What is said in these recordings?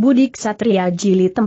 Budik Satria Jili 40.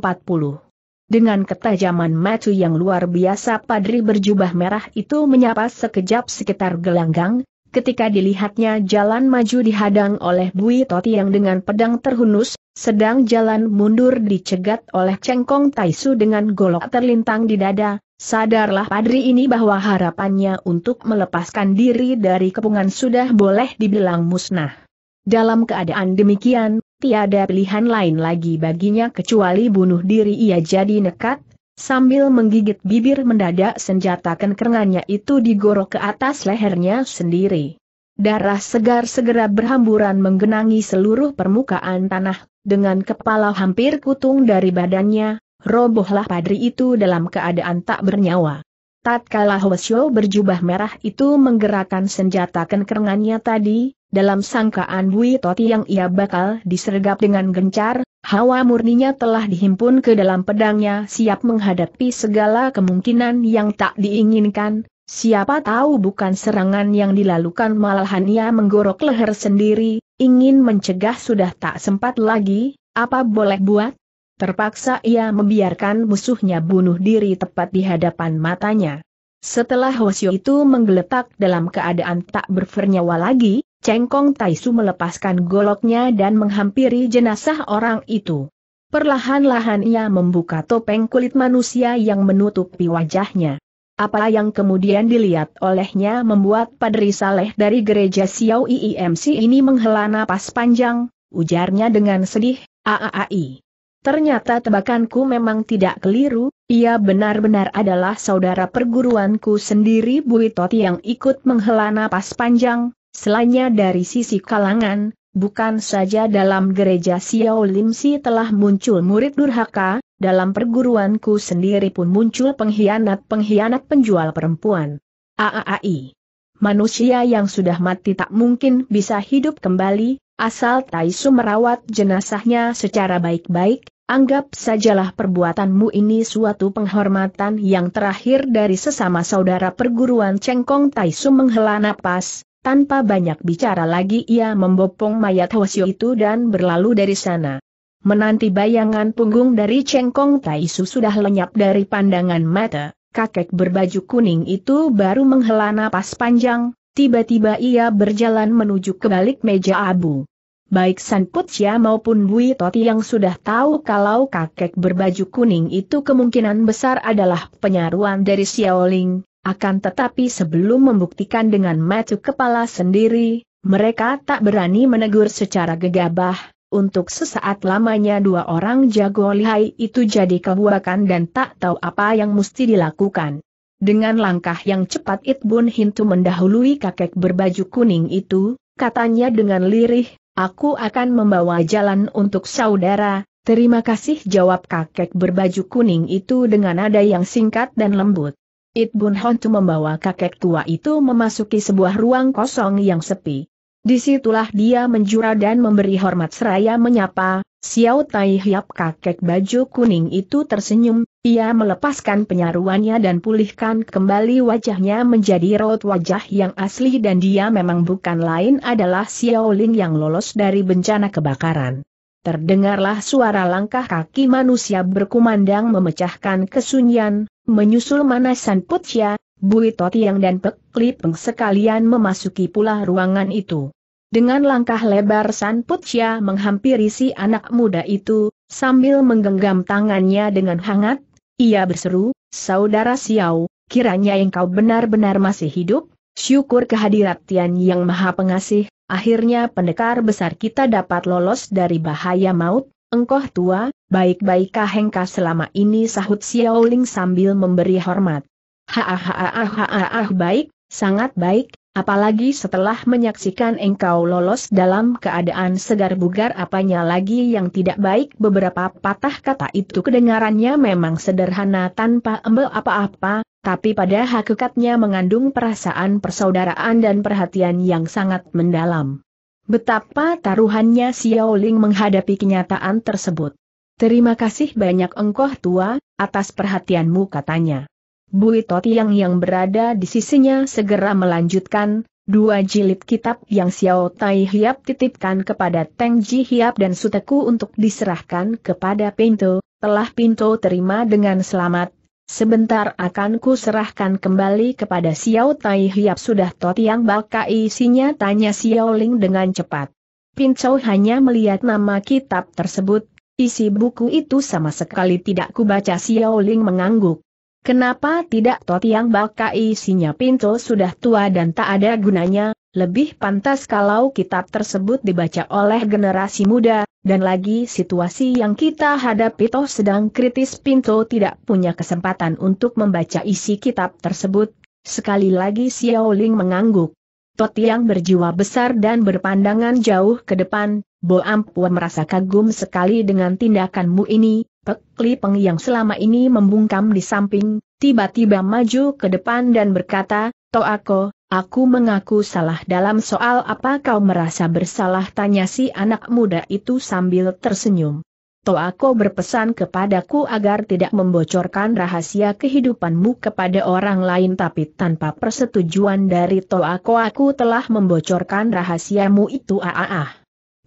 Dengan ketajaman macu yang luar biasa padri berjubah merah itu menyapa sekejap sekitar gelanggang, ketika dilihatnya jalan maju dihadang oleh Bui Toti yang dengan pedang terhunus, sedang jalan mundur dicegat oleh Cengkong Taisu dengan golok terlintang di dada, sadarlah padri ini bahwa harapannya untuk melepaskan diri dari kepungan sudah boleh dibilang musnah. Dalam keadaan demikian, tiada pilihan lain lagi baginya kecuali bunuh diri ia jadi nekat, sambil menggigit bibir mendadak senjata kenkengannya itu digorok ke atas lehernya sendiri. Darah segar segera berhamburan menggenangi seluruh permukaan tanah, dengan kepala hampir kutung dari badannya, robohlah padri itu dalam keadaan tak bernyawa. Tatkala Hwasyo berjubah merah itu menggerakkan senjata kenkengannya tadi, dalam sangkaan Bui Toti yang ia bakal disergap dengan gencar, hawa murninya telah dihimpun ke dalam pedangnya siap menghadapi segala kemungkinan yang tak diinginkan, siapa tahu bukan serangan yang dilalukan malahan ia menggorok leher sendiri, ingin mencegah sudah tak sempat lagi, apa boleh buat? Terpaksa ia membiarkan musuhnya bunuh diri tepat di hadapan matanya. Setelah Hosio itu menggeletak dalam keadaan tak bernyawa lagi, Cengkong Taisu melepaskan goloknya dan menghampiri jenazah orang itu. Perlahan-lahan ia membuka topeng kulit manusia yang menutupi wajahnya. Apa yang kemudian dilihat olehnya membuat Padri Saleh dari gereja Xiao IIMC ini menghela napas panjang, ujarnya dengan sedih, AAAI. Ternyata tebakanku memang tidak keliru, ia benar-benar adalah saudara perguruanku sendiri Buitoti yang ikut menghela napas panjang, Selainnya dari sisi kalangan, bukan saja dalam gereja Xiao Limsi telah muncul murid durhaka, dalam perguruanku sendiri pun muncul pengkhianat-pengkhianat penjual perempuan. AAAI. Manusia yang sudah mati tak mungkin bisa hidup kembali, asal Taisu merawat jenazahnya secara baik-baik, anggap sajalah perbuatanmu ini suatu penghormatan yang terakhir dari sesama saudara perguruan Cengkong Taisu menghela napas, tanpa banyak bicara lagi ia membopong mayat Hwasyo itu dan berlalu dari sana. Menanti bayangan punggung dari Cengkong Taisu sudah lenyap dari pandangan mata, kakek berbaju kuning itu baru menghela napas panjang, tiba-tiba ia berjalan menuju ke balik meja abu. Baik San Putsia maupun Bui Toti yang sudah tahu kalau kakek berbaju kuning itu kemungkinan besar adalah penyaruan dari Xiaoling, akan tetapi sebelum membuktikan dengan matu kepala sendiri, mereka tak berani menegur secara gegabah, untuk sesaat lamanya dua orang jago lihai itu jadi kebuakan dan tak tahu apa yang mesti dilakukan. Dengan langkah yang cepat Itbun Hintu mendahului kakek berbaju kuning itu, katanya dengan lirih, aku akan membawa jalan untuk saudara, terima kasih jawab kakek berbaju kuning itu dengan nada yang singkat dan lembut. It Bun Hontu membawa kakek tua itu memasuki sebuah ruang kosong yang sepi. Disitulah dia menjura dan memberi hormat seraya menyapa, Xiao Tai Hiap kakek baju kuning itu tersenyum, ia melepaskan penyaruannya dan pulihkan kembali wajahnya menjadi raut wajah yang asli dan dia memang bukan lain adalah Xiao Ling yang lolos dari bencana kebakaran. Terdengarlah suara langkah kaki manusia berkumandang memecahkan kesunyian, Menyusul Manasan Putya, Bui Totiang dan Pek Lipeng sekalian memasuki pula ruangan itu. Dengan langkah lebar San Putia menghampiri si anak muda itu, sambil menggenggam tangannya dengan hangat, ia berseru, Saudara Xiao, kiranya engkau benar-benar masih hidup, syukur kehadirat Tian Yang Maha Pengasih, akhirnya pendekar besar kita dapat lolos dari bahaya maut, engkau tua, baik-baikkah Hengka selama ini sahut Xiaoling sambil memberi hormat. Hahaha baik, sangat baik, apalagi setelah menyaksikan engkau lolos dalam keadaan segar bugar apanya lagi yang tidak baik beberapa patah kata itu kedengarannya memang sederhana tanpa embel apa-apa, tapi pada hakikatnya mengandung perasaan persaudaraan dan perhatian yang sangat mendalam. Betapa taruhannya Xiaoling menghadapi kenyataan tersebut. Terima kasih banyak engkau tua, atas perhatianmu katanya. Bui Toti yang berada di sisinya segera melanjutkan, dua jilid kitab yang Xiao Tai Hiap titipkan kepada Teng Ji Hiap dan Suteku untuk diserahkan kepada Pinto, telah Pinto terima dengan selamat. Sebentar akan ku serahkan kembali kepada Xiao Tai Hiap sudah Toti yang baka isinya tanya Xiao Ling dengan cepat. Pinto hanya melihat nama kitab tersebut, Isi buku itu sama sekali tidak kubaca Xiao Ling mengangguk. Kenapa tidak Tot yang baka isinya pintu sudah tua dan tak ada gunanya, lebih pantas kalau kitab tersebut dibaca oleh generasi muda, dan lagi situasi yang kita hadapi toh sedang kritis pintu tidak punya kesempatan untuk membaca isi kitab tersebut. Sekali lagi Xiao Ling mengangguk yang berjiwa besar dan berpandangan jauh ke depan, Bo Ampua merasa kagum sekali dengan tindakanmu ini, Pek Li Peng yang selama ini membungkam di samping, tiba-tiba maju ke depan dan berkata, Toako, aku mengaku salah dalam soal apa kau merasa bersalah tanya si anak muda itu sambil tersenyum. Toako berpesan kepadaku agar tidak membocorkan rahasia kehidupanmu kepada orang lain tapi tanpa persetujuan dari Toako aku telah membocorkan rahasiamu itu ah.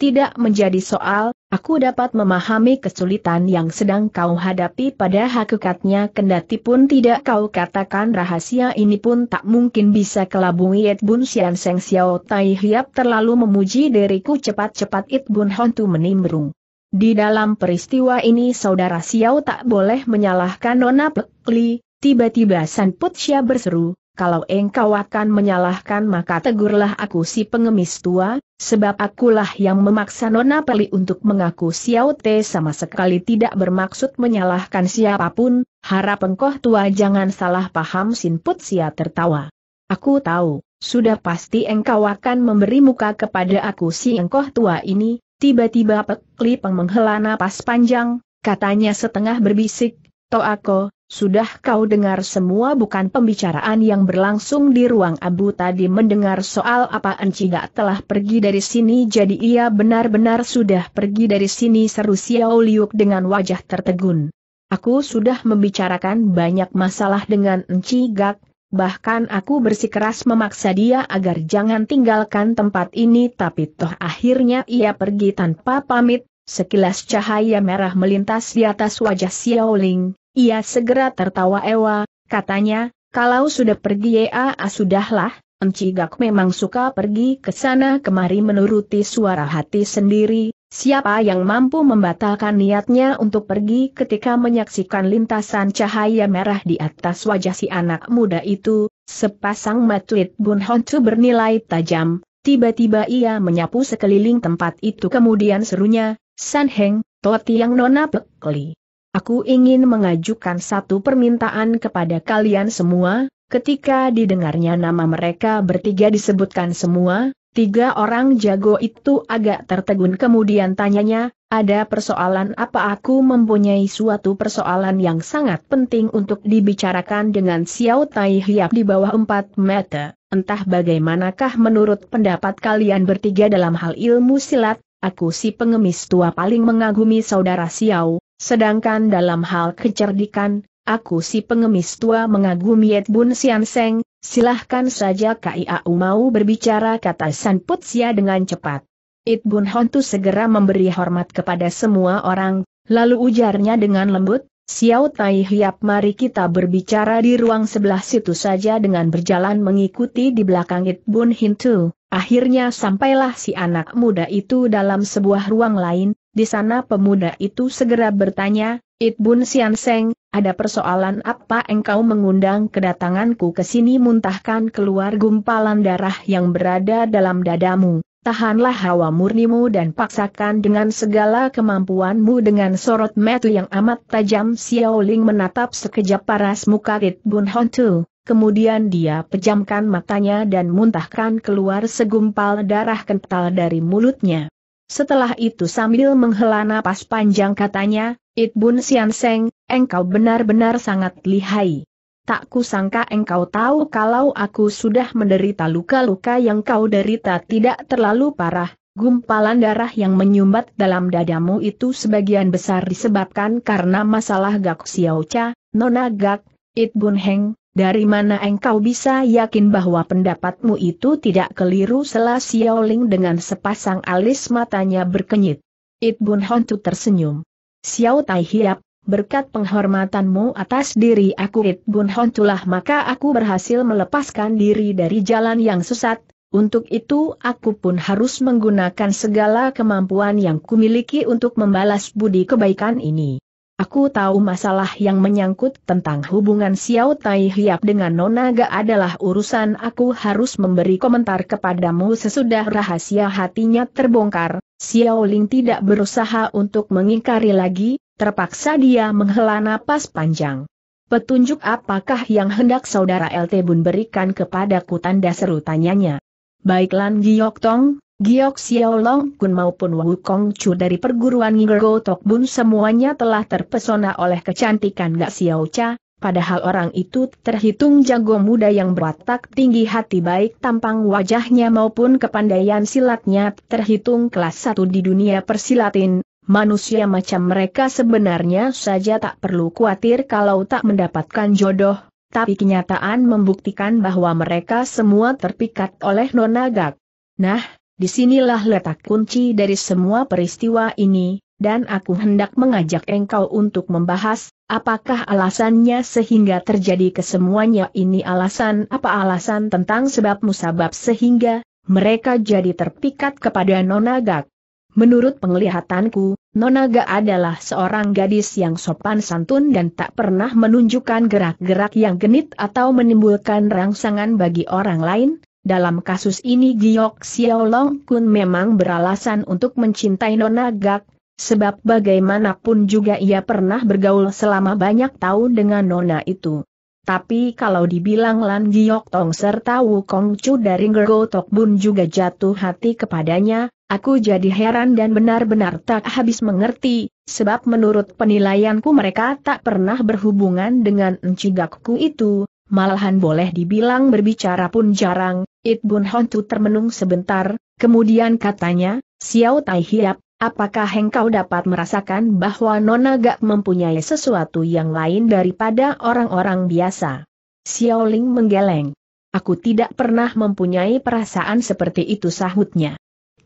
Tidak menjadi soal, aku dapat memahami kesulitan yang sedang kau hadapi pada hakikatnya kendati pun tidak kau katakan rahasia ini pun tak mungkin bisa kelabui It Bun Xian Seng Xiao Tai Hiap terlalu memuji diriku cepat-cepat It Bun Hon menimbrung. Di dalam peristiwa ini saudara Xiao tak boleh menyalahkan Nona Pekli, tiba-tiba San Putsya berseru, kalau engkau akan menyalahkan maka tegurlah aku si pengemis tua, sebab akulah yang memaksa Nona Pekli untuk mengaku Xiao Te sama sekali tidak bermaksud menyalahkan siapapun, harap engkau tua jangan salah paham San Putsia tertawa. Aku tahu, sudah pasti engkau akan memberi muka kepada aku si engkau tua ini, Tiba-tiba Pek Lipeng menghela napas panjang, katanya setengah berbisik, Toako, sudah kau dengar semua bukan pembicaraan yang berlangsung di ruang abu tadi mendengar soal apa gak telah pergi dari sini jadi ia benar-benar sudah pergi dari sini seru Xiao Liuk dengan wajah tertegun. Aku sudah membicarakan banyak masalah dengan Gak, Bahkan aku bersikeras memaksa dia agar jangan tinggalkan tempat ini tapi toh akhirnya ia pergi tanpa pamit, sekilas cahaya merah melintas di atas wajah Xiao Ling. ia segera tertawa ewa, katanya, kalau sudah pergi ya ah, sudahlah, Gak memang suka pergi ke sana kemari menuruti suara hati sendiri, Siapa yang mampu membatalkan niatnya untuk pergi ketika menyaksikan lintasan cahaya merah di atas wajah si anak muda itu, sepasang matuit Bun Honcu bernilai tajam, tiba-tiba ia menyapu sekeliling tempat itu kemudian serunya, San Heng, Toti yang nona pekli. Aku ingin mengajukan satu permintaan kepada kalian semua, ketika didengarnya nama mereka bertiga disebutkan semua, Tiga orang jago itu agak tertegun kemudian tanyanya, ada persoalan apa aku mempunyai suatu persoalan yang sangat penting untuk dibicarakan dengan Xiao Tai Hiap di bawah empat meter. Entah bagaimanakah menurut pendapat kalian bertiga dalam hal ilmu silat, aku si pengemis tua paling mengagumi saudara Xiao, sedangkan dalam hal kecerdikan, aku si pengemis tua mengagumi Ed Bun Sian Seng, Silahkan saja KIAU mau berbicara kata San Putsia dengan cepat. It Bun Hontu segera memberi hormat kepada semua orang, lalu ujarnya dengan lembut, Xiao Tai Hiap mari kita berbicara di ruang sebelah situ saja dengan berjalan mengikuti di belakang It Bun Hintu. Akhirnya sampailah si anak muda itu dalam sebuah ruang lain, di sana pemuda itu segera bertanya, It Bun Sian Seng, ada persoalan apa engkau mengundang kedatanganku ke sini muntahkan keluar gumpalan darah yang berada dalam dadamu, tahanlah hawa murnimu dan paksakan dengan segala kemampuanmu dengan sorot metu yang amat tajam Xiao Ling menatap sekejap paras muka It Bun Hon kemudian dia pejamkan matanya dan muntahkan keluar segumpal darah kental dari mulutnya. Setelah itu sambil menghela napas panjang katanya, It Bun Sian Seng, engkau benar-benar sangat lihai. Tak kusangka engkau tahu kalau aku sudah menderita luka-luka yang kau derita tidak terlalu parah, gumpalan darah yang menyumbat dalam dadamu itu sebagian besar disebabkan karena masalah Gak Xiao Cha, Nona Gak, It Bun Heng, dari mana engkau bisa yakin bahwa pendapatmu itu tidak keliru Selah Ling dengan sepasang alis matanya berkenyit. It Bun Hontu tersenyum. Xiao Tai Hiap, berkat penghormatanmu atas diri aku It Bun Hontulah maka aku berhasil melepaskan diri dari jalan yang sesat, untuk itu aku pun harus menggunakan segala kemampuan yang kumiliki untuk membalas budi kebaikan ini. Aku tahu masalah yang menyangkut tentang hubungan Xiao Tai Hiap dengan Nona Ga adalah urusan aku harus memberi komentar kepadamu sesudah rahasia hatinya terbongkar. Xiao Ling tidak berusaha untuk mengingkari lagi, terpaksa dia menghela napas panjang. Petunjuk apakah yang hendak saudara LT Bun berikan kepadaku tanda seru tanyanya. Baik Lan Giok Tong, Giok Xiaolong Kun maupun Wu Chu dari perguruan Ngergo Tok Bun semuanya telah terpesona oleh kecantikan Gak Xiao Cha, padahal orang itu terhitung jago muda yang berwatak tinggi hati baik tampang wajahnya maupun kepandaian silatnya terhitung kelas satu di dunia persilatin. Manusia macam mereka sebenarnya saja tak perlu khawatir kalau tak mendapatkan jodoh, tapi kenyataan membuktikan bahwa mereka semua terpikat oleh nonagak. Nah, Disinilah letak kunci dari semua peristiwa ini, dan aku hendak mengajak engkau untuk membahas, apakah alasannya sehingga terjadi kesemuanya ini alasan apa alasan tentang sebab musabab sehingga, mereka jadi terpikat kepada Nonagak. Menurut penglihatanku, Nona adalah seorang gadis yang sopan santun dan tak pernah menunjukkan gerak-gerak yang genit atau menimbulkan rangsangan bagi orang lain, dalam kasus ini Giok Xiaolong Kun memang beralasan untuk mencintai Nona Gak, sebab bagaimanapun juga ia pernah bergaul selama banyak tahun dengan Nona itu. Tapi kalau dibilang Lan Giok Tong serta Wukong Chu dari Ngergo Tok Bun juga jatuh hati kepadanya, aku jadi heran dan benar-benar tak habis mengerti, sebab menurut penilaianku mereka tak pernah berhubungan dengan Encigakku itu, malahan boleh dibilang berbicara pun jarang, It Bun Hontu termenung sebentar, kemudian katanya, Xiao Tai Hiap, apakah engkau dapat merasakan bahwa Nona Gak mempunyai sesuatu yang lain daripada orang-orang biasa? Xiao Ling menggeleng. Aku tidak pernah mempunyai perasaan seperti itu sahutnya.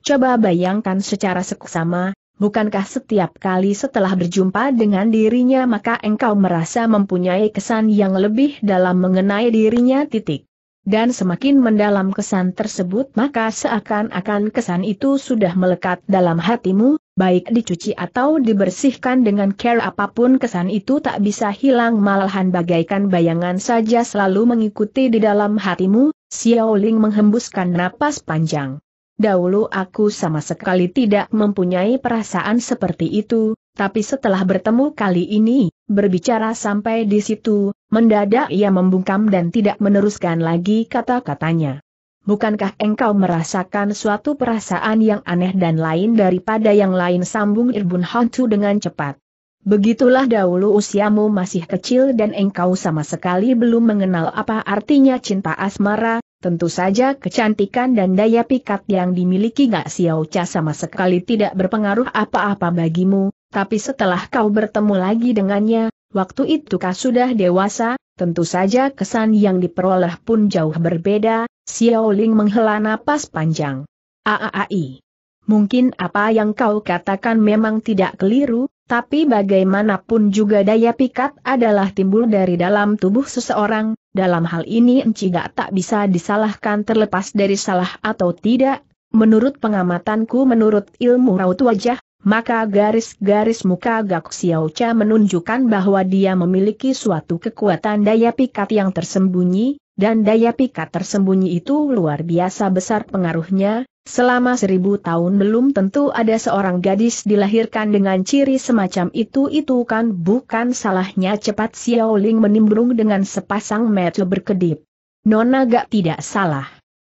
Coba bayangkan secara seksama, Bukankah setiap kali setelah berjumpa dengan dirinya maka engkau merasa mempunyai kesan yang lebih dalam mengenai dirinya titik. Dan semakin mendalam kesan tersebut maka seakan-akan kesan itu sudah melekat dalam hatimu, baik dicuci atau dibersihkan dengan care apapun kesan itu tak bisa hilang malahan bagaikan bayangan saja selalu mengikuti di dalam hatimu, Xiao Ling menghembuskan napas panjang. Dahulu aku sama sekali tidak mempunyai perasaan seperti itu, tapi setelah bertemu kali ini, berbicara sampai di situ, mendadak ia membungkam dan tidak meneruskan lagi kata-katanya. Bukankah engkau merasakan suatu perasaan yang aneh dan lain daripada yang lain sambung Irbun Hantu dengan cepat? Begitulah dahulu usiamu masih kecil dan engkau sama sekali belum mengenal apa artinya cinta asmara, tentu saja kecantikan dan daya pikat yang dimiliki Gak Xiao sama sekali tidak berpengaruh apa-apa bagimu, tapi setelah kau bertemu lagi dengannya, waktu itu kau sudah dewasa, tentu saja kesan yang diperoleh pun jauh berbeda, Xiao Ling menghela napas panjang. Aaai. Mungkin apa yang kau katakan memang tidak keliru, tapi bagaimanapun juga daya pikat adalah timbul dari dalam tubuh seseorang, dalam hal ini Enci Gak tak bisa disalahkan terlepas dari salah atau tidak, menurut pengamatanku menurut ilmu raut wajah, maka garis-garis muka Gak Xiao Cha menunjukkan bahwa dia memiliki suatu kekuatan daya pikat yang tersembunyi, dan daya pikat tersembunyi itu luar biasa besar pengaruhnya, Selama seribu tahun belum tentu ada seorang gadis dilahirkan dengan ciri semacam itu itu kan bukan salahnya cepat Xiao Ling menimbrung dengan sepasang mata berkedip. Nona gak tidak salah.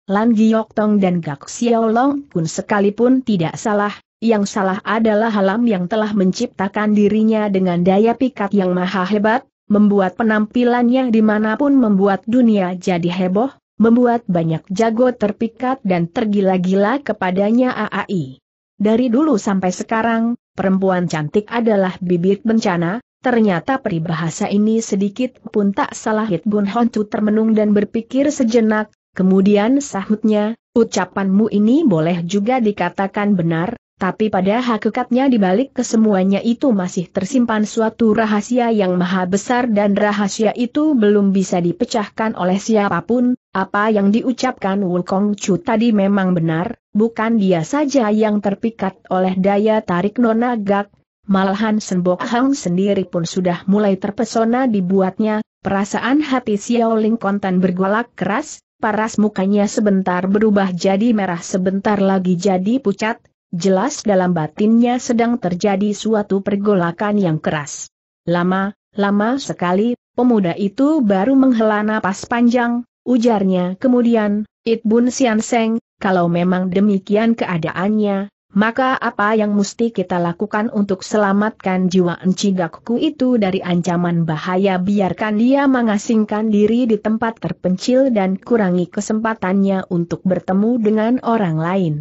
Lan Giok Tong dan Gak Xiao Long pun sekalipun tidak salah, yang salah adalah alam yang telah menciptakan dirinya dengan daya pikat yang maha hebat, membuat penampilannya dimanapun membuat dunia jadi heboh, membuat banyak jago terpikat dan tergila-gila kepadanya AAI. Dari dulu sampai sekarang, perempuan cantik adalah bibit bencana, ternyata peribahasa ini sedikit pun tak salah Hit Bun Honcu termenung dan berpikir sejenak, kemudian sahutnya, ucapanmu ini boleh juga dikatakan benar, tapi pada hakikatnya di balik kesemuanya itu masih tersimpan suatu rahasia yang maha besar dan rahasia itu belum bisa dipecahkan oleh siapapun, apa yang diucapkan Wukong Chu tadi memang benar, bukan dia saja yang terpikat oleh daya tarik nona gak, malahan Senbok Hang sendiri pun sudah mulai terpesona dibuatnya, perasaan hati Xiao Ling kontan bergolak keras, paras mukanya sebentar berubah jadi merah sebentar lagi jadi pucat, Jelas dalam batinnya sedang terjadi suatu pergolakan yang keras. Lama, lama sekali, pemuda itu baru menghela napas panjang, ujarnya kemudian, It Sianseng, kalau memang demikian keadaannya, maka apa yang mesti kita lakukan untuk selamatkan jiwa Encigakku itu dari ancaman bahaya biarkan dia mengasingkan diri di tempat terpencil dan kurangi kesempatannya untuk bertemu dengan orang lain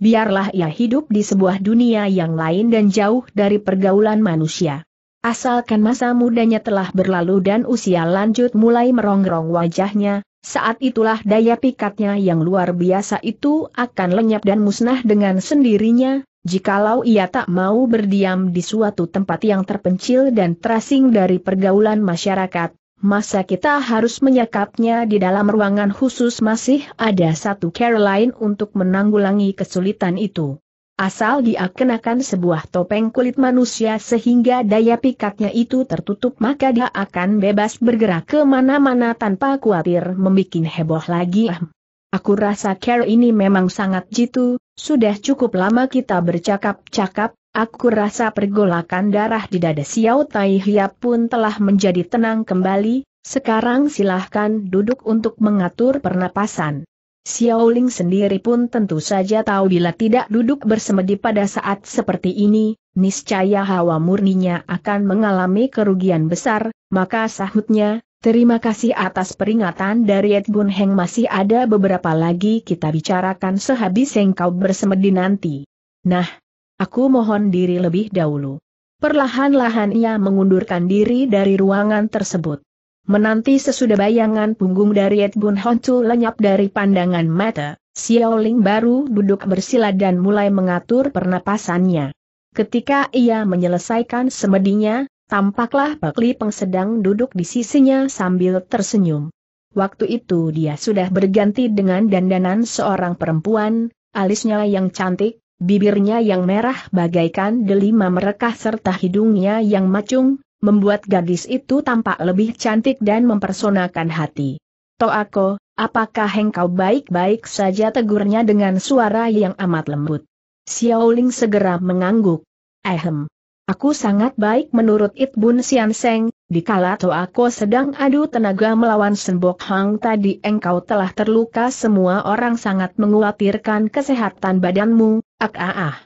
biarlah ia hidup di sebuah dunia yang lain dan jauh dari pergaulan manusia. Asalkan masa mudanya telah berlalu dan usia lanjut mulai merongrong wajahnya, saat itulah daya pikatnya yang luar biasa itu akan lenyap dan musnah dengan sendirinya, jikalau ia tak mau berdiam di suatu tempat yang terpencil dan terasing dari pergaulan masyarakat, Masa kita harus menyekapnya di dalam ruangan khusus masih ada satu Caroline untuk menanggulangi kesulitan itu. Asal dia kenakan sebuah topeng kulit manusia sehingga daya pikatnya itu tertutup maka dia akan bebas bergerak ke mana-mana tanpa khawatir membuat heboh lagi. Aku rasa care ini memang sangat jitu, sudah cukup lama kita bercakap-cakap, Aku rasa pergolakan darah di dada Xiao Tai Hiap pun telah menjadi tenang kembali, sekarang silahkan duduk untuk mengatur pernapasan. Xiao Ling sendiri pun tentu saja tahu bila tidak duduk bersemedi pada saat seperti ini, niscaya hawa murninya akan mengalami kerugian besar, maka sahutnya, terima kasih atas peringatan dari Ed Bun Heng masih ada beberapa lagi kita bicarakan sehabis engkau bersemedi nanti. Nah, Aku mohon diri lebih dahulu. Perlahan-lahan ia mengundurkan diri dari ruangan tersebut. Menanti sesudah bayangan punggung dari Ed Bun Honcu lenyap dari pandangan mata, Xiao Ling baru duduk bersila dan mulai mengatur pernapasannya. Ketika ia menyelesaikan semedinya, tampaklah Pak Li Peng sedang duduk di sisinya sambil tersenyum. Waktu itu dia sudah berganti dengan dandanan seorang perempuan, alisnya yang cantik, Bibirnya yang merah bagaikan delima merekah serta hidungnya yang macung, membuat gadis itu tampak lebih cantik dan mempersonakan hati. Toako, apakah engkau baik-baik saja tegurnya dengan suara yang amat lembut. Xiaoling segera mengangguk. Ehem. Aku sangat baik menurut Itbun Sianseng, dikala Toako sedang adu tenaga melawan Senbok Hang tadi engkau telah terluka semua orang sangat menguatirkan kesehatan badanmu, Ak ah ah.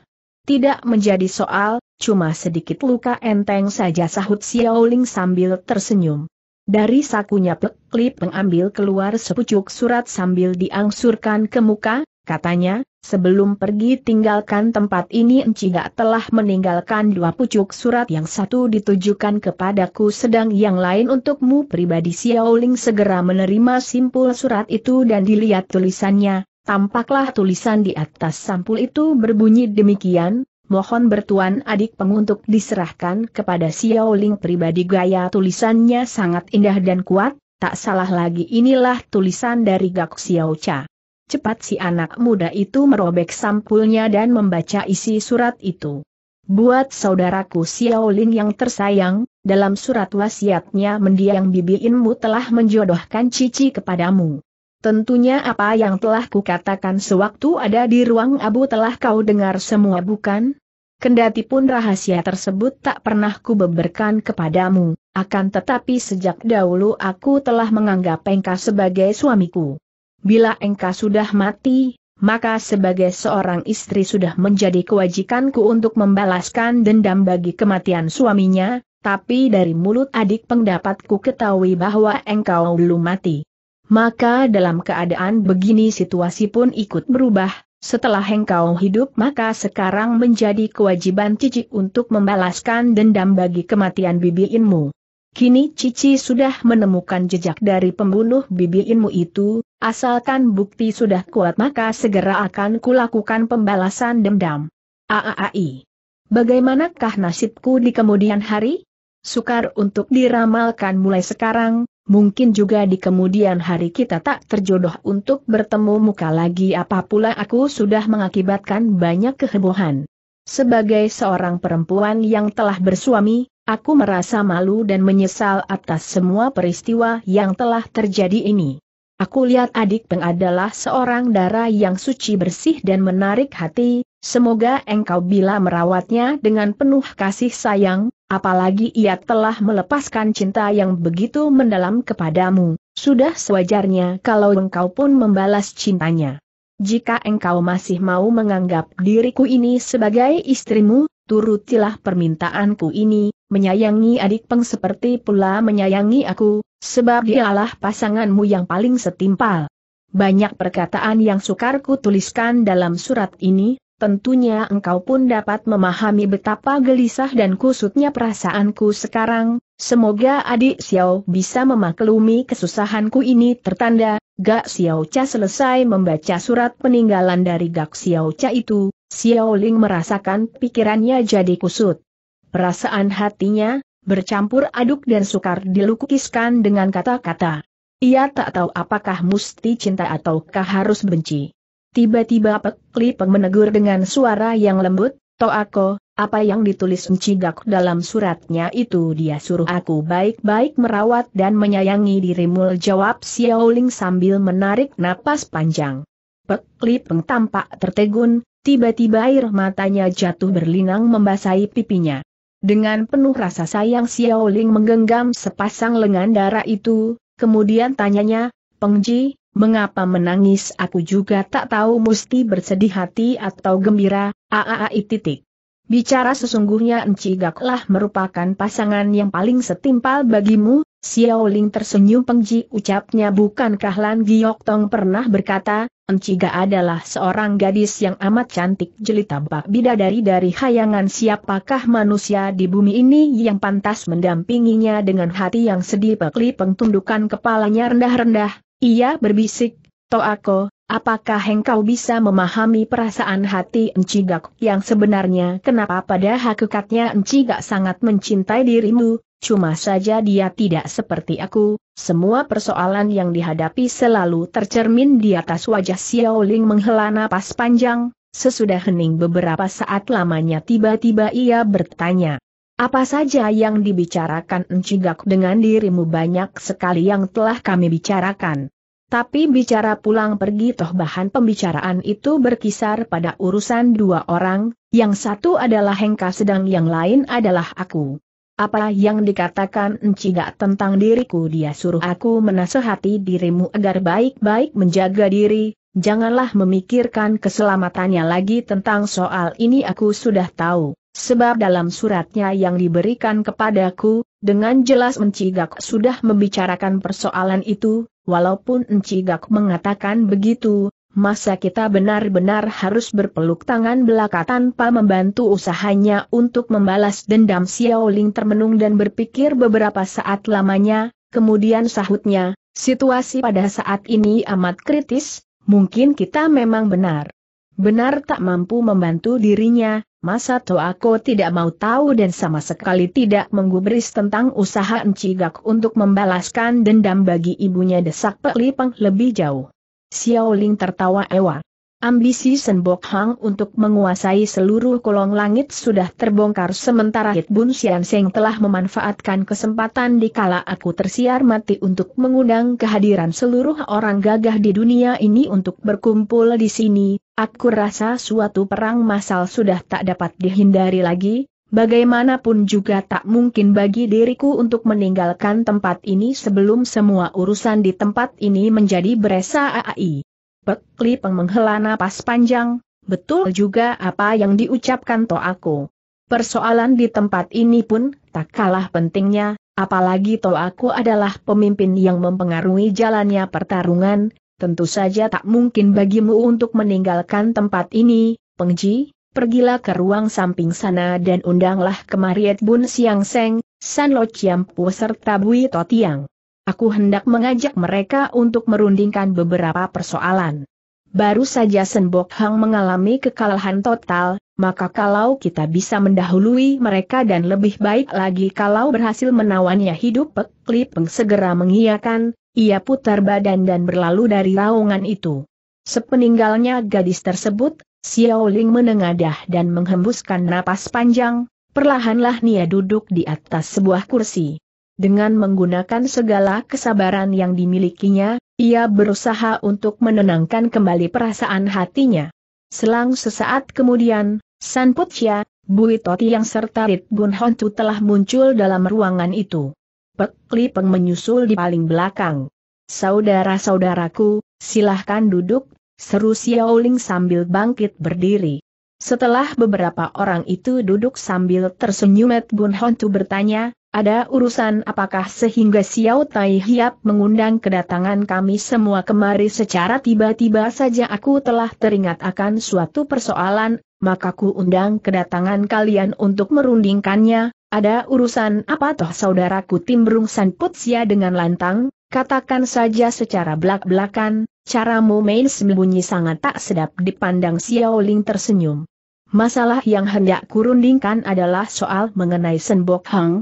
Tidak menjadi soal, cuma sedikit luka enteng saja sahut Xiaoling sambil tersenyum. Dari sakunya Pek mengambil keluar sepucuk surat sambil diangsurkan ke muka, katanya, sebelum pergi tinggalkan tempat ini Enciga telah meninggalkan dua pucuk surat yang satu ditujukan kepadaku sedang yang lain untukmu pribadi Xiaoling segera menerima simpul surat itu dan dilihat tulisannya, Tampaklah tulisan di atas sampul itu berbunyi demikian, mohon bertuan adik penguntuk diserahkan kepada Xiao Ling pribadi gaya tulisannya sangat indah dan kuat, tak salah lagi inilah tulisan dari Gak Xiao Cha. Cepat si anak muda itu merobek sampulnya dan membaca isi surat itu. Buat saudaraku Xiao Ling yang tersayang, dalam surat wasiatnya mendiang bibi Inmu telah menjodohkan Cici kepadamu. Tentunya apa yang telah kukatakan sewaktu ada di ruang abu telah kau dengar semua bukan? Kendati pun rahasia tersebut tak pernah kubeberkan kepadamu, akan tetapi sejak dahulu aku telah menganggap engkau sebagai suamiku. Bila engkau sudah mati, maka sebagai seorang istri sudah menjadi kewajikanku untuk membalaskan dendam bagi kematian suaminya, tapi dari mulut adik pendapatku ketahui bahwa engkau belum mati. Maka dalam keadaan begini situasi pun ikut berubah, setelah engkau hidup maka sekarang menjadi kewajiban Cici untuk membalaskan dendam bagi kematian bibiinmu. Kini Cici sudah menemukan jejak dari pembunuh bibiinmu itu, asalkan bukti sudah kuat maka segera akan kulakukan pembalasan dendam. Aaai. Bagaimanakah nasibku di kemudian hari? Sukar untuk diramalkan mulai sekarang, mungkin juga di kemudian hari kita tak terjodoh untuk bertemu muka lagi Apapunlah aku sudah mengakibatkan banyak kehebohan. Sebagai seorang perempuan yang telah bersuami, aku merasa malu dan menyesal atas semua peristiwa yang telah terjadi ini. Aku lihat adik Peng adalah seorang darah yang suci bersih dan menarik hati, Semoga engkau bila merawatnya dengan penuh kasih sayang, apalagi ia telah melepaskan cinta yang begitu mendalam kepadamu, sudah sewajarnya kalau engkau pun membalas cintanya. Jika engkau masih mau menganggap diriku ini sebagai istrimu, turutilah permintaanku ini, menyayangi adik peng seperti pula menyayangi aku, sebab dialah pasanganmu yang paling setimpal. Banyak perkataan yang sukar ku tuliskan dalam surat ini, tentunya engkau pun dapat memahami betapa gelisah dan kusutnya perasaanku sekarang, semoga adik Xiao bisa memaklumi kesusahanku ini tertanda, Gak Xiao Cha selesai membaca surat peninggalan dari Gak Xiao Cha itu, Xiao Ling merasakan pikirannya jadi kusut. Perasaan hatinya, bercampur aduk dan sukar dilukiskan dengan kata-kata. Ia tak tahu apakah mesti cinta ataukah harus benci. Tiba-tiba Pek Lipeng menegur dengan suara yang lembut, aku, apa yang ditulis Encidak dalam suratnya itu dia suruh aku baik-baik merawat dan menyayangi dirimu jawab Xiaoling sambil menarik napas panjang. Pek Lipeng tampak tertegun, tiba-tiba air matanya jatuh berlinang membasahi pipinya. Dengan penuh rasa sayang Xiaoling menggenggam sepasang lengan darah itu, kemudian tanyanya, Pengji, mengapa menangis aku juga tak tahu mesti bersedih hati atau gembira, Aaai titik. Bicara sesungguhnya Enci Gaklah merupakan pasangan yang paling setimpal bagimu, Xiao Ling tersenyum pengji ucapnya bukankah Lan Giok Tong pernah berkata, Enci Ga adalah seorang gadis yang amat cantik Jelita tampak bidadari dari hayangan siapakah manusia di bumi ini yang pantas mendampinginya dengan hati yang sedih pekli pengtundukan kepalanya rendah-rendah, ia berbisik, aku, apakah engkau bisa memahami perasaan hati Encigak yang sebenarnya kenapa pada hakikatnya Encigak sangat mencintai dirimu, cuma saja dia tidak seperti aku, semua persoalan yang dihadapi selalu tercermin di atas wajah Xiao Ling menghela napas panjang, sesudah hening beberapa saat lamanya tiba-tiba ia bertanya. Apa saja yang dibicarakan Encigak dengan dirimu banyak sekali yang telah kami bicarakan. Tapi bicara pulang pergi toh bahan pembicaraan itu berkisar pada urusan dua orang, yang satu adalah Hengka sedang yang lain adalah aku. Apa yang dikatakan Enciga tentang diriku dia suruh aku menasehati dirimu agar baik-baik menjaga diri, janganlah memikirkan keselamatannya lagi tentang soal ini aku sudah tahu. Sebab dalam suratnya yang diberikan kepadaku, dengan jelas Encigak sudah membicarakan persoalan itu, walaupun Encigak mengatakan begitu, masa kita benar-benar harus berpeluk tangan belaka tanpa membantu usahanya untuk membalas dendam Xiaoling termenung dan berpikir beberapa saat lamanya, kemudian sahutnya, situasi pada saat ini amat kritis, mungkin kita memang benar. Benar tak mampu membantu dirinya, Masa tu aku tidak mau tahu dan sama sekali tidak menggubris tentang usaha Encigak untuk membalaskan dendam bagi ibunya desak Pek lebih jauh. Xiao Ling tertawa ewa. Ambisi Senbok Hang untuk menguasai seluruh kolong langit sudah terbongkar sementara Hit Bun Sian Seng telah memanfaatkan kesempatan di kala aku tersiar mati untuk mengundang kehadiran seluruh orang gagah di dunia ini untuk berkumpul di sini, aku rasa suatu perang massal sudah tak dapat dihindari lagi, bagaimanapun juga tak mungkin bagi diriku untuk meninggalkan tempat ini sebelum semua urusan di tempat ini menjadi beresa AI. Pekli Peng menghela napas panjang, betul juga apa yang diucapkan to aku. Persoalan di tempat ini pun tak kalah pentingnya, apalagi to aku adalah pemimpin yang mempengaruhi jalannya pertarungan, tentu saja tak mungkin bagimu untuk meninggalkan tempat ini, Pengji, pergilah ke ruang samping sana dan undanglah kemariet Bun Siang Seng, San Lo Chiam Pu serta Bui Totiang. Aku hendak mengajak mereka untuk merundingkan beberapa persoalan. Baru saja Senbok Hang mengalami kekalahan total, maka kalau kita bisa mendahului mereka dan lebih baik lagi kalau berhasil menawannya hidup Pek Peng segera mengiyakan, ia putar badan dan berlalu dari raungan itu. Sepeninggalnya gadis tersebut, Xiao Ling menengadah dan menghembuskan napas panjang, perlahanlah Nia duduk di atas sebuah kursi. Dengan menggunakan segala kesabaran yang dimilikinya, ia berusaha untuk menenangkan kembali perasaan hatinya. Selang sesaat kemudian, San Putia, Bui Toti yang serta Rit Bun Hontu telah muncul dalam ruangan itu. Pek Li Peng menyusul di paling belakang. Saudara-saudaraku, silahkan duduk, seru Xiaoling sambil bangkit berdiri. Setelah beberapa orang itu duduk sambil tersenyum Bun Hontu bertanya, ada urusan apakah sehingga Xiao Tai Hiap mengundang kedatangan kami semua kemari secara tiba-tiba saja aku telah teringat akan suatu persoalan, maka ku undang kedatangan kalian untuk merundingkannya, ada urusan apa toh saudaraku Timbrung Putsia dengan lantang, katakan saja secara belak-belakan, caramu main sembunyi sangat tak sedap dipandang Xiao Ling tersenyum. Masalah yang hendak kurundingkan adalah soal mengenai Senbok Hang,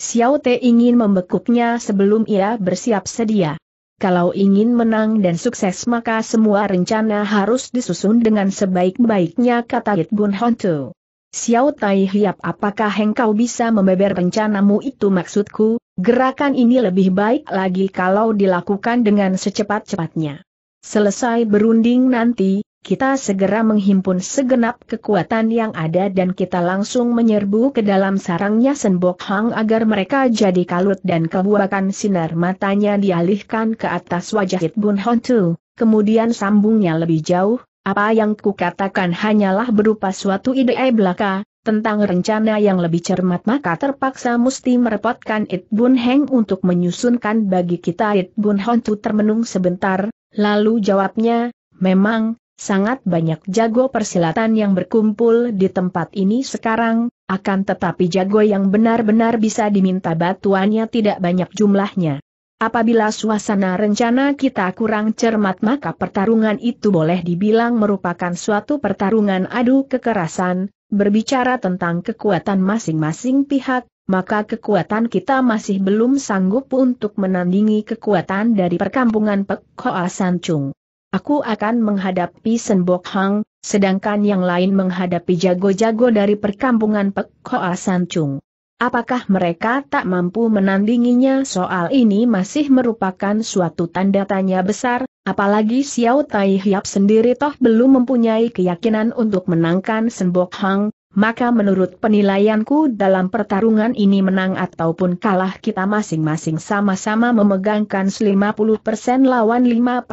Xiao Te ingin membekuknya sebelum ia bersiap sedia. Kalau ingin menang dan sukses maka semua rencana harus disusun dengan sebaik-baiknya kata Yit Bun Hontu. Xiao Tai Hiap apakah engkau bisa membeber rencanamu itu maksudku, gerakan ini lebih baik lagi kalau dilakukan dengan secepat-cepatnya. Selesai berunding nanti, kita segera menghimpun segenap kekuatan yang ada dan kita langsung menyerbu ke dalam sarangnya Senbok Hang agar mereka jadi kalut dan kebuakan sinar matanya dialihkan ke atas wajah it Bun Hon Tu, kemudian sambungnya lebih jauh, apa yang kukatakan hanyalah berupa suatu ide belaka, tentang rencana yang lebih cermat maka terpaksa mesti merepotkan It Bun Heng untuk menyusunkan bagi kita It Bun Hon Tu termenung sebentar, lalu jawabnya, memang, sangat banyak jago persilatan yang berkumpul di tempat ini sekarang, akan tetapi jago yang benar-benar bisa diminta batuannya tidak banyak jumlahnya. Apabila suasana rencana kita kurang cermat maka pertarungan itu boleh dibilang merupakan suatu pertarungan adu kekerasan, berbicara tentang kekuatan masing-masing pihak, maka kekuatan kita masih belum sanggup untuk menandingi kekuatan dari perkampungan Pek Hoa San Chung. Aku akan menghadapi Senbok Hang, sedangkan yang lain menghadapi jago-jago dari perkampungan Pek Hoa Sancung. Apakah mereka tak mampu menandinginya soal ini masih merupakan suatu tanda tanya besar, apalagi Xiao Tai Hiap sendiri toh belum mempunyai keyakinan untuk menangkan Senbok Hang, maka menurut penilaianku dalam pertarungan ini menang ataupun kalah kita masing-masing sama-sama memegangkan 50% lawan 50%,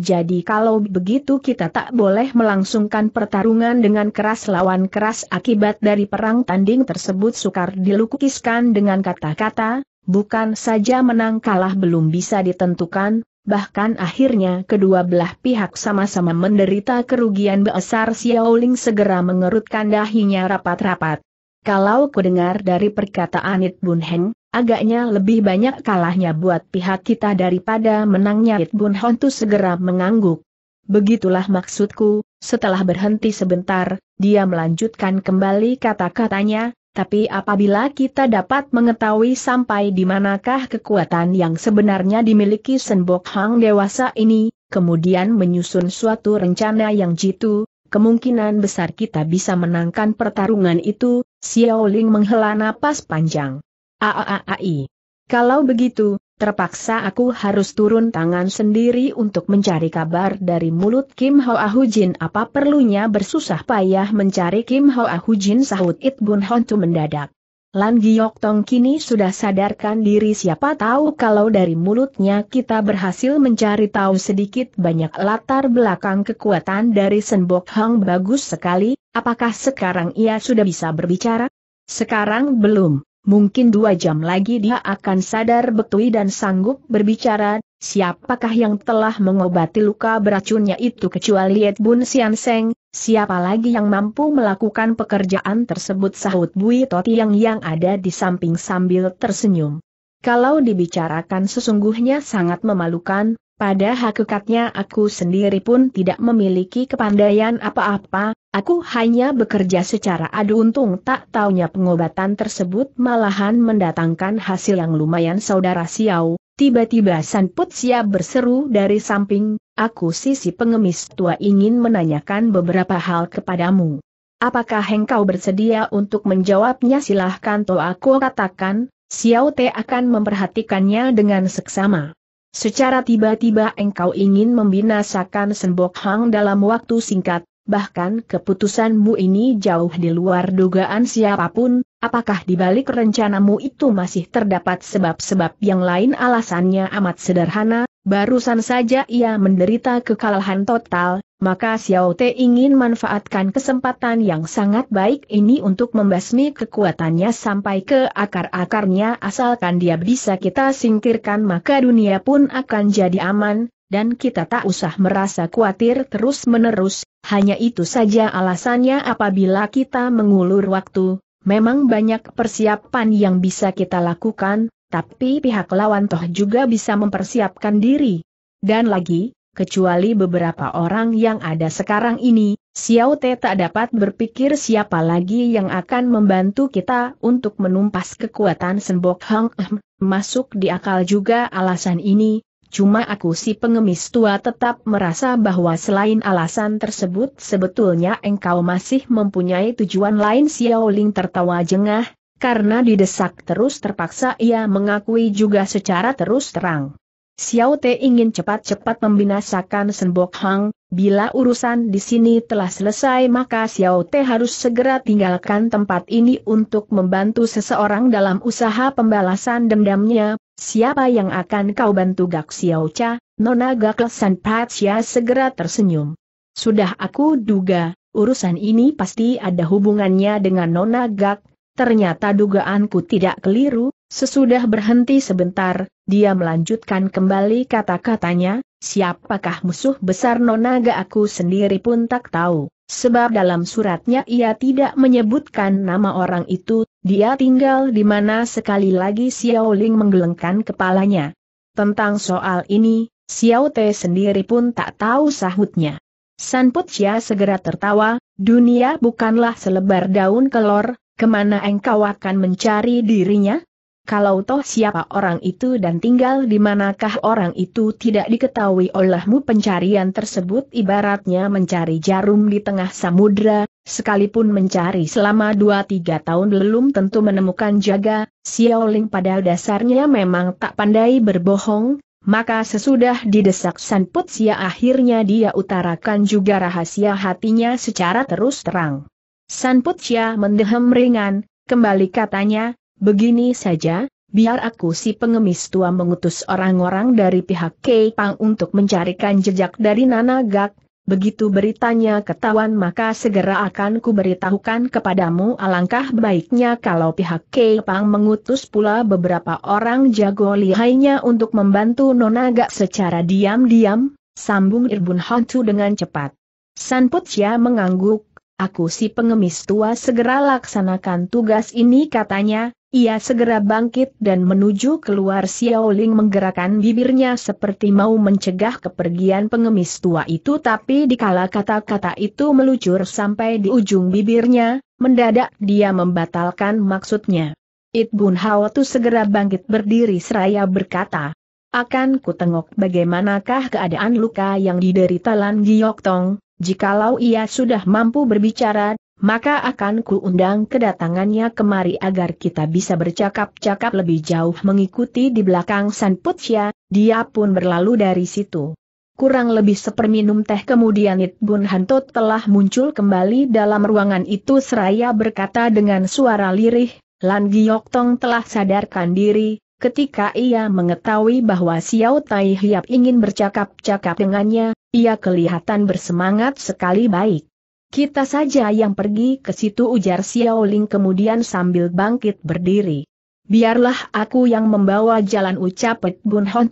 jadi kalau begitu kita tak boleh melangsungkan pertarungan dengan keras lawan keras akibat dari perang tanding tersebut sukar dilukiskan dengan kata-kata, bukan saja menang kalah belum bisa ditentukan, Bahkan akhirnya kedua belah pihak sama-sama menderita kerugian besar Xiao Ling segera mengerutkan dahinya rapat-rapat. Kalau kudengar dari perkataan It Bun Heng, agaknya lebih banyak kalahnya buat pihak kita daripada menangnya It Bun Hong segera mengangguk. Begitulah maksudku, setelah berhenti sebentar, dia melanjutkan kembali kata-katanya, tapi apabila kita dapat mengetahui sampai di manakah kekuatan yang sebenarnya dimiliki Senbok Hang dewasa ini, kemudian menyusun suatu rencana yang jitu, kemungkinan besar kita bisa menangkan pertarungan itu, Xiao Ling menghela napas panjang. Aaai. Kalau begitu, Terpaksa aku harus turun tangan sendiri untuk mencari kabar dari mulut Kim Ho Ahu Jin. apa perlunya bersusah payah mencari Kim Ho Ahu Jin? sahut It Bun Hontu mendadak. Lan Giok Tong kini sudah sadarkan diri siapa tahu kalau dari mulutnya kita berhasil mencari tahu sedikit banyak latar belakang kekuatan dari Senbok Hang bagus sekali, apakah sekarang ia sudah bisa berbicara? Sekarang belum. Mungkin dua jam lagi dia akan sadar betui dan sanggup berbicara, siapakah yang telah mengobati luka beracunnya itu kecuali Ed Bun Sian Seng, siapa lagi yang mampu melakukan pekerjaan tersebut sahut Bui Toti yang yang ada di samping sambil tersenyum. Kalau dibicarakan sesungguhnya sangat memalukan, pada hakikatnya aku sendiri pun tidak memiliki kepandaian apa-apa, aku hanya bekerja secara adu untung tak taunya pengobatan tersebut malahan mendatangkan hasil yang lumayan saudara Xiao. Tiba-tiba Sanput Sia berseru dari samping, aku sisi pengemis tua ingin menanyakan beberapa hal kepadamu. Apakah engkau bersedia untuk menjawabnya silahkan toh aku katakan, Xiao Te akan memperhatikannya dengan seksama. Secara tiba-tiba engkau ingin membinasakan senbok Hang dalam waktu singkat, bahkan keputusanmu ini jauh di luar dugaan siapapun, apakah di balik rencanamu itu masih terdapat sebab-sebab yang lain alasannya amat sederhana, Barusan saja ia menderita kekalahan total, maka Xiao Te ingin manfaatkan kesempatan yang sangat baik ini untuk membasmi kekuatannya sampai ke akar-akarnya asalkan dia bisa kita singkirkan maka dunia pun akan jadi aman, dan kita tak usah merasa khawatir terus-menerus, hanya itu saja alasannya apabila kita mengulur waktu, memang banyak persiapan yang bisa kita lakukan, tapi pihak lawan toh juga bisa mempersiapkan diri. Dan lagi, kecuali beberapa orang yang ada sekarang ini, Xiao Te tak dapat berpikir siapa lagi yang akan membantu kita untuk menumpas kekuatan Senbok Hang ehm. Masuk di akal juga alasan ini, cuma aku si pengemis tua tetap merasa bahwa selain alasan tersebut sebetulnya engkau masih mempunyai tujuan lain Xiao Ling tertawa jengah, karena didesak terus terpaksa ia mengakui juga secara terus terang. Xiao Te ingin cepat-cepat membinasakan Senbok Hang, bila urusan di sini telah selesai maka Xiao Te harus segera tinggalkan tempat ini untuk membantu seseorang dalam usaha pembalasan dendamnya, siapa yang akan kau bantu Gak Xiao Cha, Nona Gak Lesan Patsia segera tersenyum. Sudah aku duga, urusan ini pasti ada hubungannya dengan Nona Gak, Ternyata dugaanku tidak keliru, sesudah berhenti sebentar, dia melanjutkan kembali kata-katanya, siapakah musuh besar nonaga aku sendiri pun tak tahu, sebab dalam suratnya ia tidak menyebutkan nama orang itu, dia tinggal di mana sekali lagi Xiao Ling menggelengkan kepalanya. Tentang soal ini, Xiao Te sendiri pun tak tahu sahutnya. Sanputsia segera tertawa, dunia bukanlah selebar daun kelor, Kemana engkau akan mencari dirinya? Kalau toh siapa orang itu dan tinggal di manakah orang itu tidak diketahui olehmu pencarian tersebut ibaratnya mencari jarum di tengah samudra, sekalipun mencari selama 2-3 tahun belum tentu menemukan jaga, Xiaoling pada dasarnya memang tak pandai berbohong, maka sesudah didesak Sanput Sia akhirnya dia utarakan juga rahasia hatinya secara terus terang. San Putia mendehem ringan, kembali katanya, begini saja, biar aku si pengemis tua mengutus orang-orang dari pihak Kei Pang untuk mencarikan jejak dari Nana Gak. begitu beritanya ketahuan maka segera akan kuberitahukan kepadamu alangkah baiknya kalau pihak Kei Pang mengutus pula beberapa orang jago lihainya untuk membantu Nona Gak secara diam-diam, sambung Irbun Hantu dengan cepat. San Putia mengangguk, Aku si pengemis tua segera laksanakan tugas ini katanya, ia segera bangkit dan menuju keluar Xiao Ling menggerakkan bibirnya seperti mau mencegah kepergian pengemis tua itu tapi dikala kata-kata itu melucur sampai di ujung bibirnya, mendadak dia membatalkan maksudnya. It Bun Hao tu segera bangkit berdiri seraya berkata, akan kutengok bagaimanakah keadaan luka yang diderita Lan Giok Tong, Jikalau ia sudah mampu berbicara, maka akan kuundang kedatangannya kemari agar kita bisa bercakap-cakap lebih jauh mengikuti di belakang Sanputsya, dia pun berlalu dari situ. Kurang lebih seperminum teh kemudian Itbun Hanto telah muncul kembali dalam ruangan itu seraya berkata dengan suara lirih, Lan Giok Tong telah sadarkan diri, Ketika ia mengetahui bahwa Xiao Tai Hiap ingin bercakap-cakap dengannya, ia kelihatan bersemangat sekali baik. Kita saja yang pergi ke situ ujar Xiao Ling kemudian sambil bangkit berdiri. Biarlah aku yang membawa jalan ucap Pek Bun Hon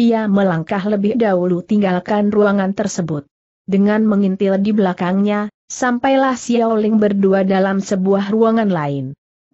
ia melangkah lebih dahulu tinggalkan ruangan tersebut. Dengan mengintil di belakangnya, sampailah Xiao Ling berdua dalam sebuah ruangan lain.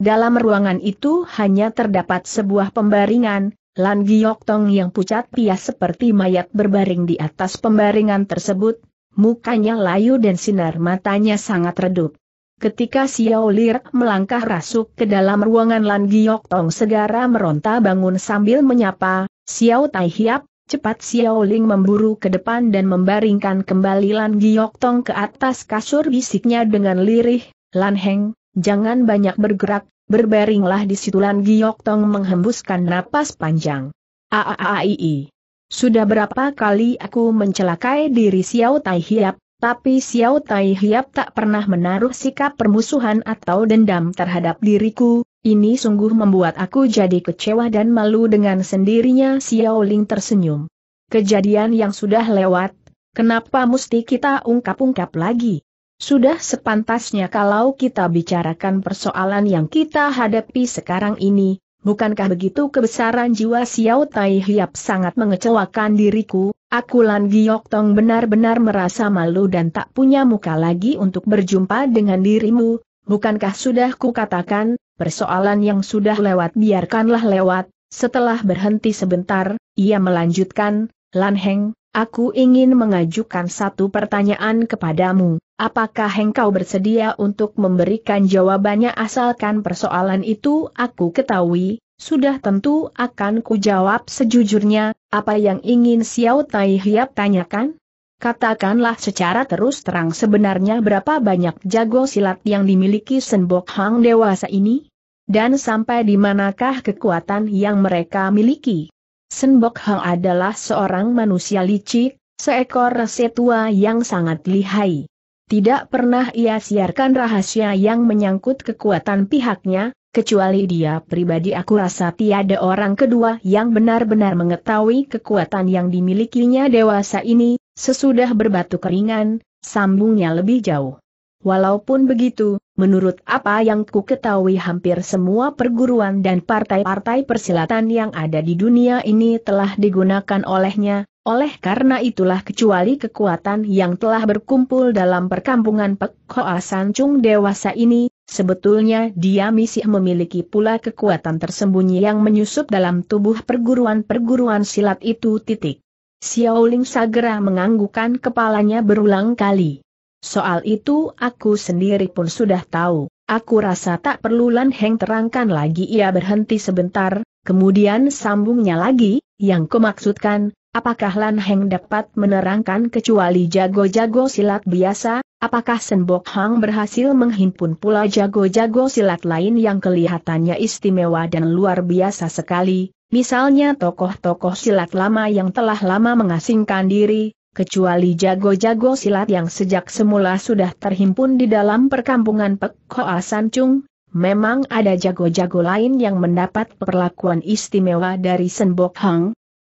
Dalam ruangan itu hanya terdapat sebuah pembaringan, Lan Giok Tong yang pucat pias seperti mayat berbaring di atas pembaringan tersebut, mukanya layu dan sinar matanya sangat redup. Ketika Xiao Lir melangkah rasuk ke dalam ruangan Lan Giok Tong segera meronta bangun sambil menyapa, Xiao Tai Hiap, cepat Xiao Ling memburu ke depan dan membaringkan kembali Lan Giok Tong ke atas kasur bisiknya dengan lirih, Lan Heng, Jangan banyak bergerak, berbaringlah di situ Giok Tong menghembuskan napas panjang. Aaaii. Sudah berapa kali aku mencelakai diri Xiao Tai Hiap, tapi Xiao Tai Hiap tak pernah menaruh sikap permusuhan atau dendam terhadap diriku, ini sungguh membuat aku jadi kecewa dan malu dengan sendirinya Xiao Ling tersenyum. Kejadian yang sudah lewat, kenapa mesti kita ungkap-ungkap lagi? Sudah sepantasnya kalau kita bicarakan persoalan yang kita hadapi sekarang ini, bukankah begitu kebesaran jiwa Xiao Tai Hiap sangat mengecewakan diriku, aku Lan Giok Tong benar-benar merasa malu dan tak punya muka lagi untuk berjumpa dengan dirimu, bukankah sudah kukatakan, persoalan yang sudah lewat biarkanlah lewat, setelah berhenti sebentar, ia melanjutkan, Lan Heng, Aku ingin mengajukan satu pertanyaan kepadamu, apakah engkau bersedia untuk memberikan jawabannya asalkan persoalan itu aku ketahui, sudah tentu akan kujawab sejujurnya, apa yang ingin Xiao Tai Hiap tanyakan? Katakanlah secara terus terang sebenarnya berapa banyak jago silat yang dimiliki Senbok Hang dewasa ini? Dan sampai di manakah kekuatan yang mereka miliki? Senbok Hang adalah seorang manusia licik, seekor rese tua yang sangat lihai. Tidak pernah ia siarkan rahasia yang menyangkut kekuatan pihaknya, kecuali dia pribadi aku rasa tiada orang kedua yang benar-benar mengetahui kekuatan yang dimilikinya dewasa ini, sesudah berbatu keringan, sambungnya lebih jauh. Walaupun begitu, menurut apa yang ku ketahui hampir semua perguruan dan partai-partai persilatan yang ada di dunia ini telah digunakan olehnya, oleh karena itulah kecuali kekuatan yang telah berkumpul dalam perkampungan Pek Hoa Sancung dewasa ini, sebetulnya dia masih memiliki pula kekuatan tersembunyi yang menyusup dalam tubuh perguruan-perguruan silat itu titik. Xiaoling segera menganggukkan kepalanya berulang kali. Soal itu aku sendiri pun sudah tahu, aku rasa tak perlu Lan Heng terangkan lagi ia berhenti sebentar, kemudian sambungnya lagi, yang kumaksudkan, apakah Lan Heng dapat menerangkan kecuali jago-jago silat biasa, apakah Senbok Hang berhasil menghimpun pula jago-jago silat lain yang kelihatannya istimewa dan luar biasa sekali, misalnya tokoh-tokoh silat lama yang telah lama mengasingkan diri, kecuali jago-jago silat yang sejak semula sudah terhimpun di dalam perkampungan Pek Sancung, memang ada jago-jago lain yang mendapat perlakuan istimewa dari Senbok Hang.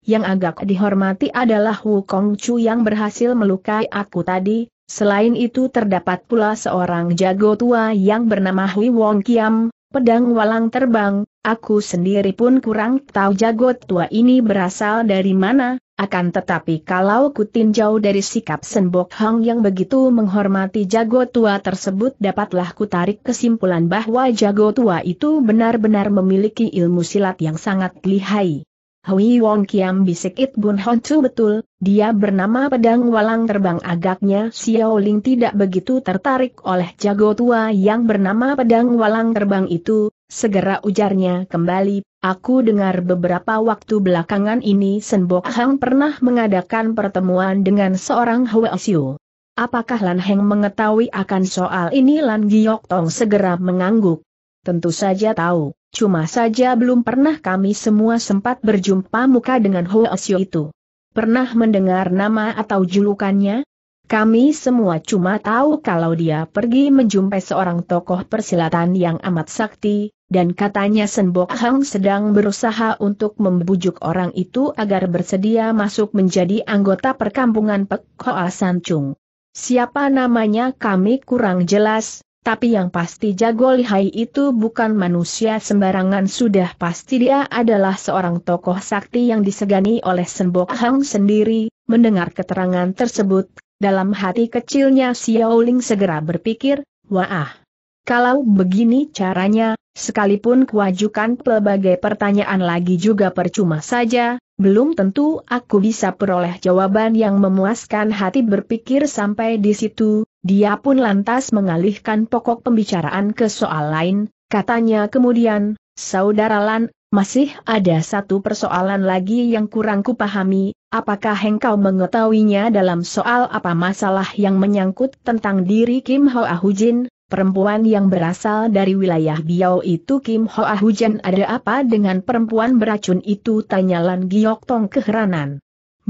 Yang agak dihormati adalah Wu Kong Chu yang berhasil melukai aku tadi, selain itu terdapat pula seorang jago tua yang bernama Hui Wong Kiam, Pedang walang terbang, aku sendiri pun kurang tahu jago tua ini berasal dari mana, akan tetapi kalau kutinjau dari sikap Senbok Hang yang begitu menghormati jago tua tersebut dapatlah kutarik kesimpulan bahwa jago tua itu benar-benar memiliki ilmu silat yang sangat lihai. Hui Wong Kiam bisik It Bun Hon Chu betul, dia bernama Pedang Walang Terbang agaknya Xiao Ling tidak begitu tertarik oleh jago tua yang bernama Pedang Walang Terbang itu, segera ujarnya kembali, aku dengar beberapa waktu belakangan ini Sen Bok Hang pernah mengadakan pertemuan dengan seorang Hua Xiu. Apakah Lan Heng mengetahui akan soal ini Lan Giok Tong segera mengangguk. Tentu saja tahu, cuma saja belum pernah kami semua sempat berjumpa muka dengan Asio itu. Pernah mendengar nama atau julukannya? Kami semua cuma tahu kalau dia pergi menjumpai seorang tokoh persilatan yang amat sakti, dan katanya Senbok Hang sedang berusaha untuk membujuk orang itu agar bersedia masuk menjadi anggota perkampungan Pek Hoa Sanchung. Siapa namanya kami kurang jelas, tapi yang pasti jago lihai itu bukan manusia sembarangan sudah pasti dia adalah seorang tokoh sakti yang disegani oleh Sembok Hang sendiri, mendengar keterangan tersebut, dalam hati kecilnya Xiaoling segera berpikir, wah, kalau begini caranya, sekalipun kuajukan pelbagai pertanyaan lagi juga percuma saja, belum tentu aku bisa peroleh jawaban yang memuaskan hati berpikir sampai di situ, dia pun lantas mengalihkan pokok pembicaraan ke soal lain, katanya kemudian, Saudara Lan, masih ada satu persoalan lagi yang kurang kupahami, apakah engkau mengetahuinya dalam soal apa masalah yang menyangkut tentang diri Kim Ho Ahujin, perempuan yang berasal dari wilayah Biau itu Kim Ho Jin ada apa dengan perempuan beracun itu tanya Lan Giok Tong keheranan.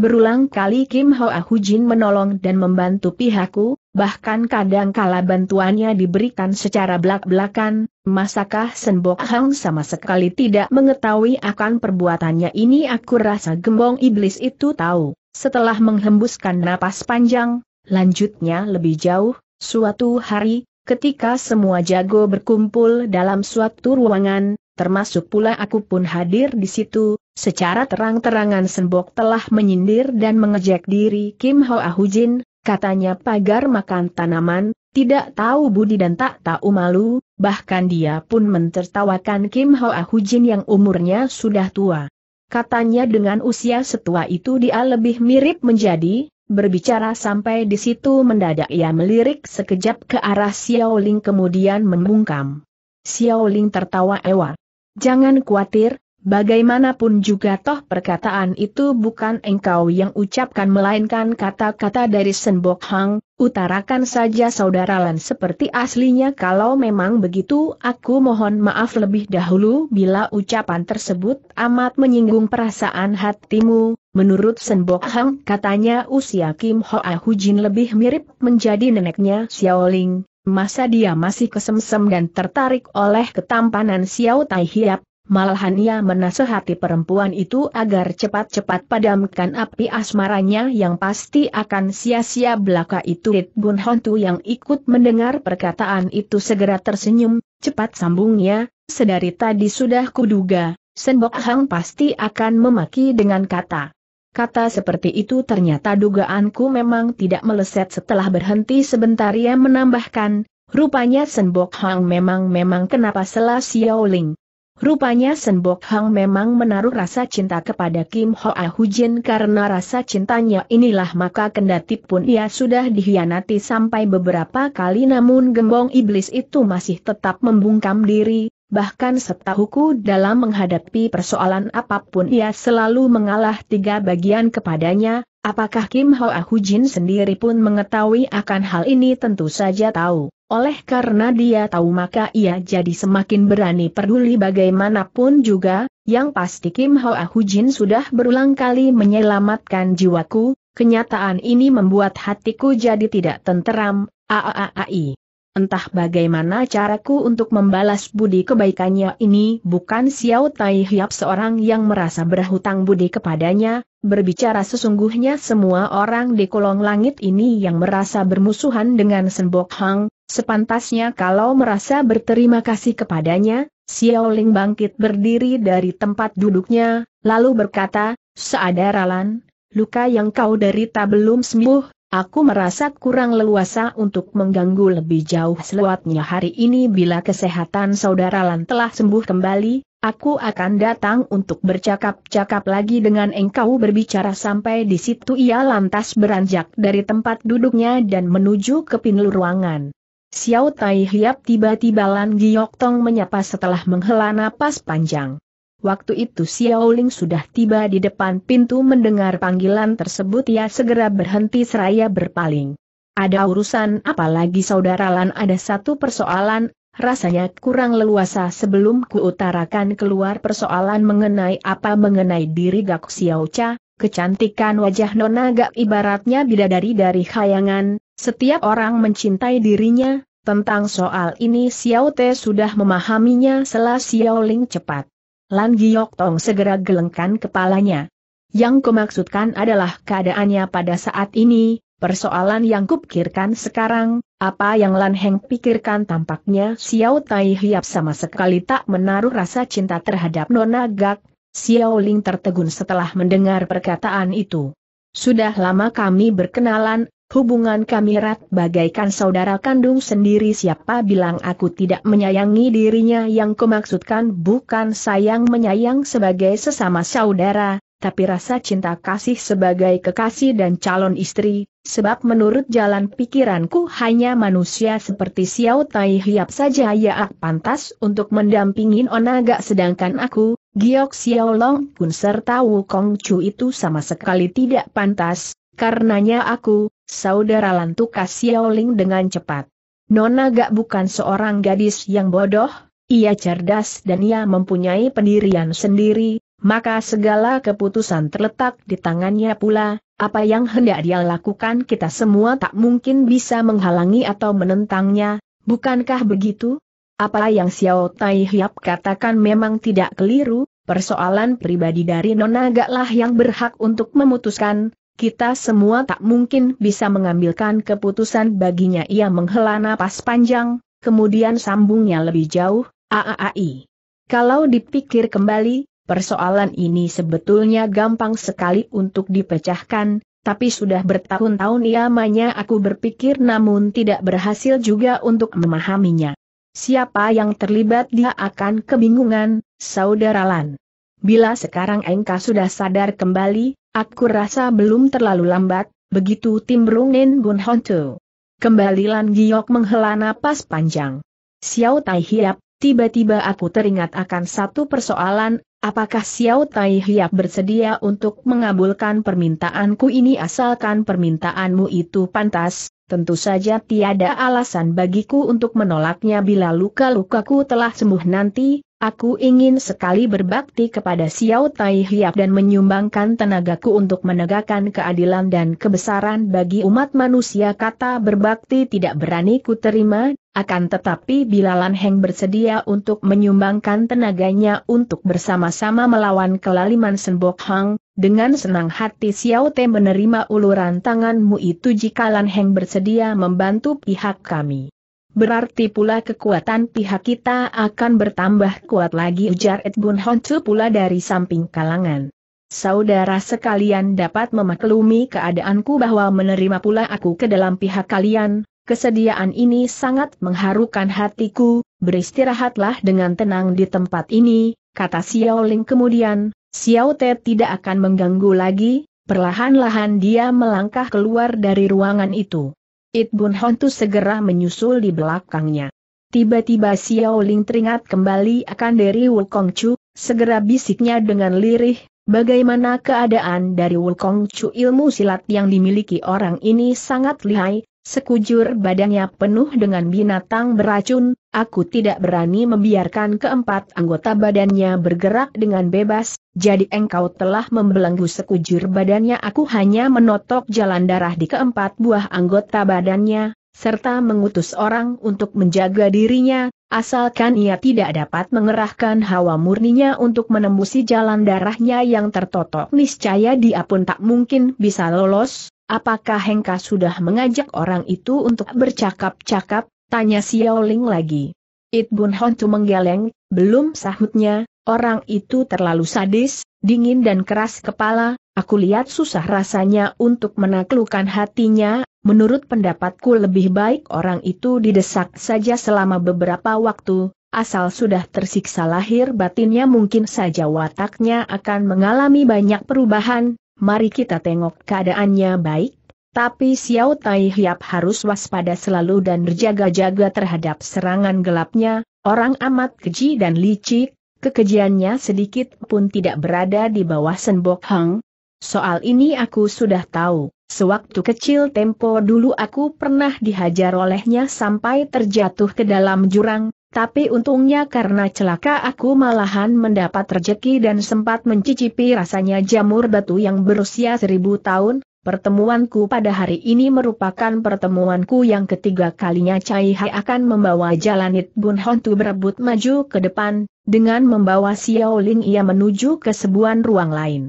Berulang kali Kim Hoa Hujin menolong dan membantu pihakku, bahkan kadang kala bantuannya diberikan secara belak-belakan, masakah Senbok Hang sama sekali tidak mengetahui akan perbuatannya ini aku rasa gembong iblis itu tahu. Setelah menghembuskan napas panjang, lanjutnya lebih jauh, suatu hari, ketika semua jago berkumpul dalam suatu ruangan, termasuk pula aku pun hadir di situ, Secara terang-terangan Sembok telah menyindir dan mengejek diri Kim Hoa Ahujin. katanya pagar makan tanaman, tidak tahu budi dan tak tahu malu, bahkan dia pun mentertawakan Kim Hoa Ahujin yang umurnya sudah tua. Katanya dengan usia setua itu dia lebih mirip menjadi, berbicara sampai di situ mendadak ia melirik sekejap ke arah Xiao Ling kemudian membungkam. Xiao Ling tertawa ewa. Jangan khawatir, Bagaimanapun juga toh perkataan itu bukan engkau yang ucapkan melainkan kata-kata dari Senbok Hang, utarakan saja saudara Lan seperti aslinya kalau memang begitu aku mohon maaf lebih dahulu bila ucapan tersebut amat menyinggung perasaan hatimu, menurut Senbok Hang katanya usia Kim Hoa Hujin lebih mirip menjadi neneknya Xiaoling. Masa dia masih kesemsem dan tertarik oleh ketampanan Xiao Tai Hiap, Malahan ia menasehati perempuan itu agar cepat-cepat padamkan api asmaranya yang pasti akan sia-sia belaka itu Rit Bun Hontu yang ikut mendengar perkataan itu segera tersenyum, cepat sambungnya, sedari tadi sudah kuduga, Senbok Hang pasti akan memaki dengan kata. Kata seperti itu ternyata dugaanku memang tidak meleset setelah berhenti sebentar ia menambahkan, rupanya Senbok Hang memang-memang kenapa Selah Xiaoling Rupanya Senbok Hang memang menaruh rasa cinta kepada Kim Ho Hoa ah Hujin karena rasa cintanya inilah maka kendati pun ia sudah dihianati sampai beberapa kali namun gembong iblis itu masih tetap membungkam diri, bahkan setahuku dalam menghadapi persoalan apapun ia selalu mengalah tiga bagian kepadanya, apakah Kim Hoa ah Hujin sendiri pun mengetahui akan hal ini tentu saja tahu. Oleh karena dia tahu maka ia jadi semakin berani peduli bagaimanapun juga, yang pasti Kim Ho Hoa Hujin sudah berulang kali menyelamatkan jiwaku, kenyataan ini membuat hatiku jadi tidak tenteram, aaai. Entah bagaimana caraku untuk membalas budi kebaikannya ini bukan Xiao Tai Hiap seorang yang merasa berhutang budi kepadanya, berbicara sesungguhnya semua orang di kolong langit ini yang merasa bermusuhan dengan Senbok Hang, Sepantasnya kalau merasa berterima kasih kepadanya, Xiao Ling bangkit berdiri dari tempat duduknya, lalu berkata, Seadaralan, luka yang kau derita belum sembuh, aku merasa kurang leluasa untuk mengganggu lebih jauh selewatnya hari ini bila kesehatan saudaralan telah sembuh kembali, aku akan datang untuk bercakap-cakap lagi dengan engkau berbicara sampai di situ ia lantas beranjak dari tempat duduknya dan menuju ke pintu ruangan. Xiao Tai Hiap tiba-tiba Lan Giok Tong menyapa setelah menghela napas panjang. Waktu itu Xiao Ling sudah tiba di depan pintu mendengar panggilan tersebut ia segera berhenti seraya berpaling. Ada urusan apalagi saudara Lan ada satu persoalan, rasanya kurang leluasa sebelum kuutarakan keluar persoalan mengenai apa mengenai diri Gak Xiao Cha, kecantikan wajah nona Gak ibaratnya bidadari dari khayangan, setiap orang mencintai dirinya, tentang soal ini Xiao Te sudah memahaminya setelah Xiao Ling cepat. Lan Giok Tong segera gelengkan kepalanya. Yang kumaksudkan adalah keadaannya pada saat ini, persoalan yang kupikirkan sekarang, apa yang Lan Heng pikirkan tampaknya Xiao Tai Hiap sama sekali tak menaruh rasa cinta terhadap Nona Gak, Xiao Ling tertegun setelah mendengar perkataan itu. Sudah lama kami berkenalan, Hubungan kami erat bagaikan saudara kandung sendiri siapa bilang aku tidak menyayangi dirinya yang kumaksudkan bukan sayang menyayang sebagai sesama saudara, tapi rasa cinta kasih sebagai kekasih dan calon istri, sebab menurut jalan pikiranku hanya manusia seperti Xiao Tai Hiap saja ak ya. ah, pantas untuk mendampingi Onaga sedangkan aku, Giok Long pun serta Wukong Chu itu sama sekali tidak pantas, karenanya aku, saudara Lantuka Xiaoling dengan cepat. Nona Gak bukan seorang gadis yang bodoh, ia cerdas dan ia mempunyai pendirian sendiri, maka segala keputusan terletak di tangannya pula, apa yang hendak dia lakukan kita semua tak mungkin bisa menghalangi atau menentangnya, bukankah begitu? Apa yang Xiao Tai Hiap katakan memang tidak keliru, persoalan pribadi dari Nona Gaklah yang berhak untuk memutuskan, kita semua tak mungkin bisa mengambilkan keputusan baginya ia menghela napas panjang, kemudian sambungnya lebih jauh, AAAI. Kalau dipikir kembali, persoalan ini sebetulnya gampang sekali untuk dipecahkan, tapi sudah bertahun-tahun ia manya aku berpikir namun tidak berhasil juga untuk memahaminya. Siapa yang terlibat dia akan kebingungan, saudara Lan. Bila sekarang engkau sudah sadar kembali, Aku rasa belum terlalu lambat, begitu timbrung Nen Bun Hontu. Kembali Lan Giok menghela napas panjang. Xiao Tai Hiap, tiba-tiba aku teringat akan satu persoalan, apakah Xiao Tai Hiap bersedia untuk mengabulkan permintaanku ini asalkan permintaanmu itu pantas, Tentu saja tiada alasan bagiku untuk menolaknya bila luka-lukaku telah sembuh nanti, Aku ingin sekali berbakti kepada Xiao Tai Hiap dan menyumbangkan tenagaku untuk menegakkan keadilan dan kebesaran bagi umat manusia kata berbakti tidak berani ku terima, akan tetapi bila Lan Heng bersedia untuk menyumbangkan tenaganya untuk bersama-sama melawan kelaliman Senbok Hang, dengan senang hati Xiao Tai menerima uluran tanganmu itu jika Lan Heng bersedia membantu pihak kami. Berarti pula kekuatan pihak kita akan bertambah kuat lagi ujar Edbun Hontu pula dari samping kalangan. Saudara sekalian dapat memaklumi keadaanku bahwa menerima pula aku ke dalam pihak kalian, kesediaan ini sangat mengharukan hatiku, beristirahatlah dengan tenang di tempat ini, kata Xiao Ling kemudian, Xiao Te tidak akan mengganggu lagi, perlahan-lahan dia melangkah keluar dari ruangan itu. It Bun Hontu segera menyusul di belakangnya. Tiba-tiba Xiao Ling teringat kembali akan dari Wukong Chu, segera bisiknya dengan lirih, bagaimana keadaan dari Wukong Chu ilmu silat yang dimiliki orang ini sangat lihai, sekujur badannya penuh dengan binatang beracun, aku tidak berani membiarkan keempat anggota badannya bergerak dengan bebas, jadi engkau telah membelenggu sekujur badannya aku hanya menotok jalan darah di keempat buah anggota badannya, serta mengutus orang untuk menjaga dirinya, asalkan ia tidak dapat mengerahkan hawa murninya untuk menembusi jalan darahnya yang tertotok niscaya dia pun tak mungkin bisa lolos, apakah Hengka sudah mengajak orang itu untuk bercakap-cakap, tanya Xiao Ling lagi. It Bun Hontu menggeleng, belum sahutnya, orang itu terlalu sadis, dingin dan keras kepala, aku lihat susah rasanya untuk menaklukkan hatinya, menurut pendapatku lebih baik orang itu didesak saja selama beberapa waktu, Asal sudah tersiksa lahir batinnya mungkin saja wataknya akan mengalami banyak perubahan, mari kita tengok keadaannya baik, tapi Xiao Tai Hiap harus waspada selalu dan berjaga-jaga terhadap serangan gelapnya, orang amat keji dan licik, kekejiannya sedikit pun tidak berada di bawah Senbok Hang. Soal ini aku sudah tahu, sewaktu kecil tempo dulu aku pernah dihajar olehnya sampai terjatuh ke dalam jurang, tapi untungnya karena celaka aku malahan mendapat rejeki dan sempat mencicipi rasanya jamur batu yang berusia seribu tahun, Pertemuanku pada hari ini merupakan pertemuanku yang ketiga kalinya Cai Hai akan membawa Jalanit Bun Hontu berebut maju ke depan, dengan membawa Xiao Ling ia menuju ke sebuah ruang lain.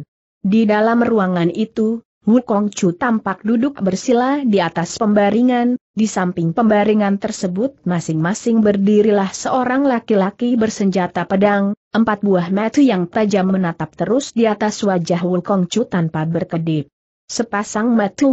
Di dalam ruangan itu, Wukong Chu tampak duduk bersila di atas pembaringan, di samping pembaringan tersebut masing-masing berdirilah seorang laki-laki bersenjata pedang, empat buah mata yang tajam menatap terus di atas wajah Wukong Chu tanpa berkedip. Sepasang mata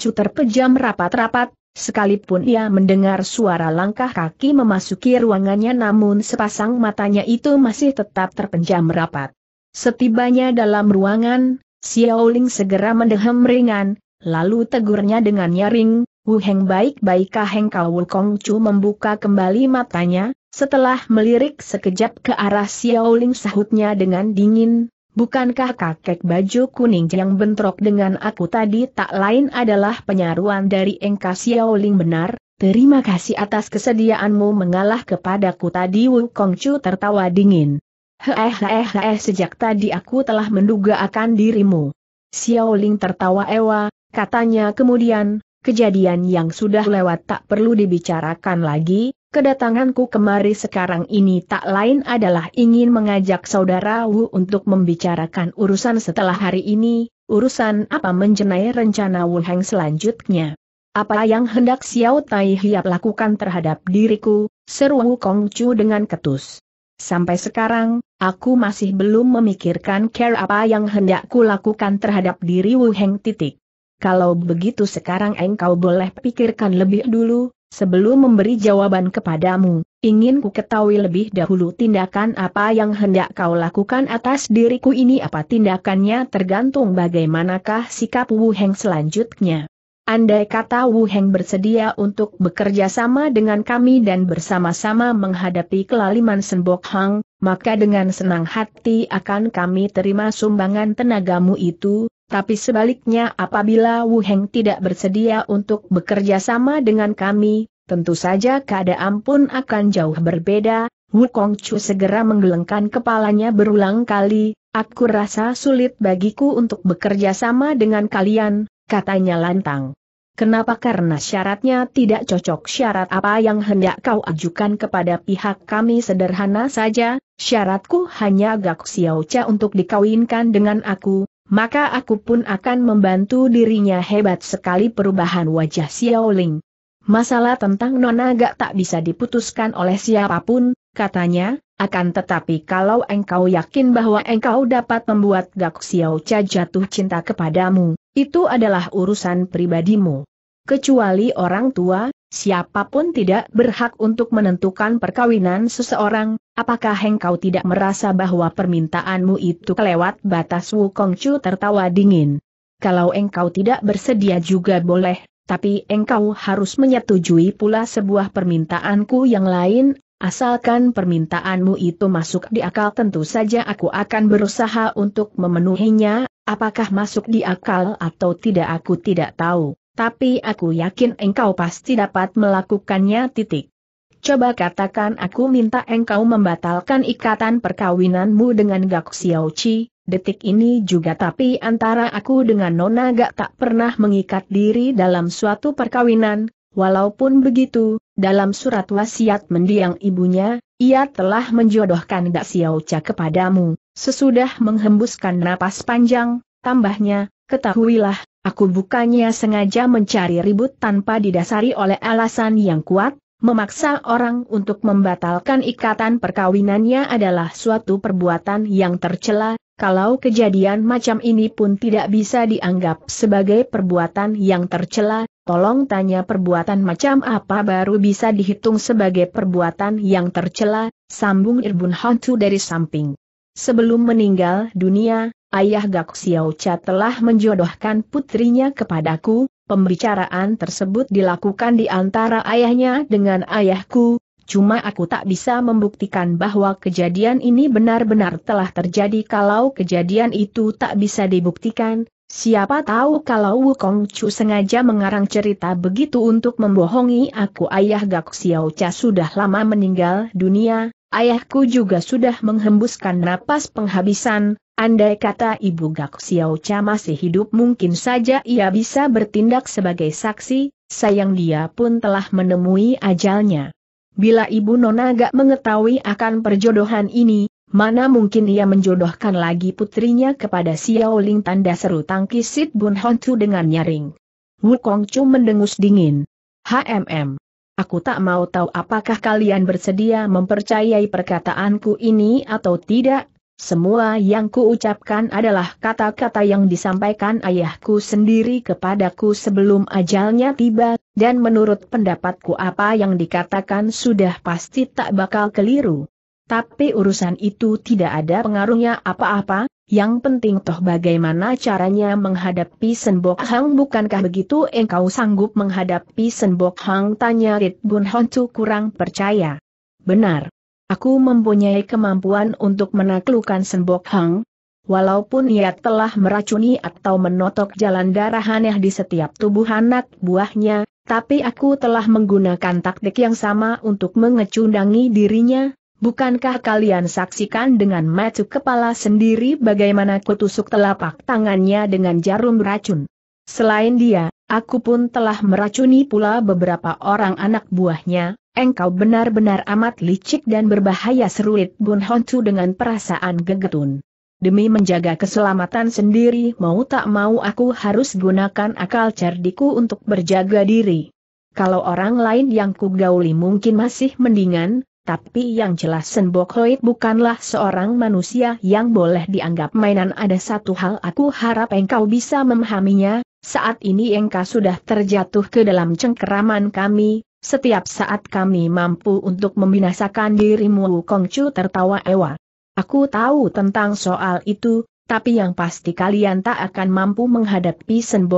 Chu terpejam rapat-rapat, sekalipun ia mendengar suara langkah kaki memasuki ruangannya namun sepasang matanya itu masih tetap terpejam rapat. Setibanya dalam ruangan, Xiao Ling segera mendehem ringan, lalu tegurnya dengan nyaring, Wu Heng baik-baik Heng Kau Wukong Chu membuka kembali matanya, setelah melirik sekejap ke arah Xiao Ling, sahutnya dengan dingin, Bukankah kakek baju kuning yang bentrok dengan aku tadi tak lain adalah penyaruan dari Engka Xiaoling benar? Terima kasih atas kesediaanmu mengalah kepadaku tadi Wu Chu tertawa dingin. Hehehe sejak tadi aku telah menduga akan dirimu. Xiaoling tertawa ewa, katanya kemudian, kejadian yang sudah lewat tak perlu dibicarakan lagi, Kedatanganku kemari sekarang ini tak lain adalah ingin mengajak saudara Wu untuk membicarakan urusan setelah hari ini, urusan apa menjenai rencana Wu Heng selanjutnya. Apa yang hendak Xiao Tai Hiap lakukan terhadap diriku, seru Wu Kong Chu dengan ketus. Sampai sekarang, aku masih belum memikirkan care apa yang hendak ku lakukan terhadap diri Wu Heng titik. Kalau begitu sekarang engkau boleh pikirkan lebih dulu, Sebelum memberi jawaban kepadamu, ingin ku ketahui lebih dahulu tindakan apa yang hendak kau lakukan atas diriku ini apa tindakannya tergantung bagaimanakah sikap Wu Heng selanjutnya. Andai kata Wu Heng bersedia untuk bekerja sama dengan kami dan bersama-sama menghadapi kelaliman Senbok Hang, maka dengan senang hati akan kami terima sumbangan tenagamu itu, tapi sebaliknya apabila Wu Heng tidak bersedia untuk bekerja sama dengan kami, tentu saja keadaan pun akan jauh berbeda. Wu Kong Chu segera menggelengkan kepalanya berulang kali, aku rasa sulit bagiku untuk bekerja sama dengan kalian, katanya lantang. Kenapa karena syaratnya tidak cocok syarat apa yang hendak kau ajukan kepada pihak kami sederhana saja, syaratku hanya Gak Xiao Cha untuk dikawinkan dengan aku, maka aku pun akan membantu dirinya hebat sekali perubahan wajah Xiao Ling. Masalah tentang Nona gak tak bisa diputuskan oleh siapapun, katanya, akan tetapi kalau engkau yakin bahwa engkau dapat membuat Gak Xiao Cha jatuh cinta kepadamu, itu adalah urusan pribadimu. Kecuali orang tua, siapapun tidak berhak untuk menentukan perkawinan seseorang, Apakah engkau tidak merasa bahwa permintaanmu itu kelewat batas Wukong Chu tertawa dingin? Kalau engkau tidak bersedia juga boleh, tapi engkau harus menyetujui pula sebuah permintaanku yang lain, asalkan permintaanmu itu masuk di akal tentu saja aku akan berusaha untuk memenuhinya, apakah masuk di akal atau tidak aku tidak tahu, tapi aku yakin engkau pasti dapat melakukannya titik. Coba katakan aku minta engkau membatalkan ikatan perkawinanmu dengan Gak Xiao Chi, detik ini juga tapi antara aku dengan Nona Gak tak pernah mengikat diri dalam suatu perkawinan, walaupun begitu, dalam surat wasiat mendiang ibunya, ia telah menjodohkan Gak Xiao Cha kepadamu, sesudah menghembuskan napas panjang, tambahnya, ketahuilah, aku bukannya sengaja mencari ribut tanpa didasari oleh alasan yang kuat, memaksa orang untuk membatalkan ikatan perkawinannya adalah suatu perbuatan yang tercela, kalau kejadian macam ini pun tidak bisa dianggap sebagai perbuatan yang tercela, tolong tanya perbuatan macam apa baru bisa dihitung sebagai perbuatan yang tercela, sambung Irbun Hantu dari samping. Sebelum meninggal dunia, ayah Gak Xiao Cha telah menjodohkan putrinya kepadaku, Pembicaraan tersebut dilakukan di antara ayahnya dengan ayahku, cuma aku tak bisa membuktikan bahwa kejadian ini benar-benar telah terjadi kalau kejadian itu tak bisa dibuktikan, siapa tahu kalau Wukong Chu sengaja mengarang cerita begitu untuk membohongi aku ayah Gak Xiao Cha sudah lama meninggal dunia, Ayahku juga sudah menghembuskan napas penghabisan, andai kata Ibu Gak Xiao Cha masih hidup mungkin saja ia bisa bertindak sebagai saksi, sayang dia pun telah menemui ajalnya. Bila Ibu Nona gak mengetahui akan perjodohan ini, mana mungkin ia menjodohkan lagi putrinya kepada Xiao Ling tanda seru tangki Sit Bun Hon dengan nyaring. Wu Kong Chu mendengus dingin. HMM. Aku tak mau tahu apakah kalian bersedia mempercayai perkataanku ini atau tidak. Semua yang kuucapkan adalah kata-kata yang disampaikan ayahku sendiri kepadaku sebelum ajalnya tiba, dan menurut pendapatku apa yang dikatakan sudah pasti tak bakal keliru. Tapi urusan itu tidak ada pengaruhnya apa-apa, yang penting toh bagaimana caranya menghadapi Senbok Hang bukankah begitu engkau sanggup menghadapi Senbok Hang tanya Rit Bun Honcu kurang percaya. Benar. Aku mempunyai kemampuan untuk menaklukkan Senbok Hang. Walaupun ia telah meracuni atau menotok jalan darah aneh di setiap tubuh anak buahnya, tapi aku telah menggunakan taktik yang sama untuk mengecundangi dirinya, Bukankah kalian saksikan dengan mata kepala sendiri bagaimana kutusuk telapak tangannya dengan jarum racun? Selain dia, aku pun telah meracuni pula beberapa orang anak buahnya, engkau benar-benar amat licik dan berbahaya seruit Bun Hontu dengan perasaan gegetun. Demi menjaga keselamatan sendiri mau tak mau aku harus gunakan akal cerdiku untuk berjaga diri. Kalau orang lain yang kugauli mungkin masih mendingan, tapi yang jelas Sen Bokhoit bukanlah seorang manusia yang boleh dianggap mainan ada satu hal aku harap engkau bisa memahaminya, saat ini engkau sudah terjatuh ke dalam cengkeraman kami, setiap saat kami mampu untuk membinasakan dirimu Kongcu tertawa ewa. Aku tahu tentang soal itu, tapi yang pasti kalian tak akan mampu menghadapi Sen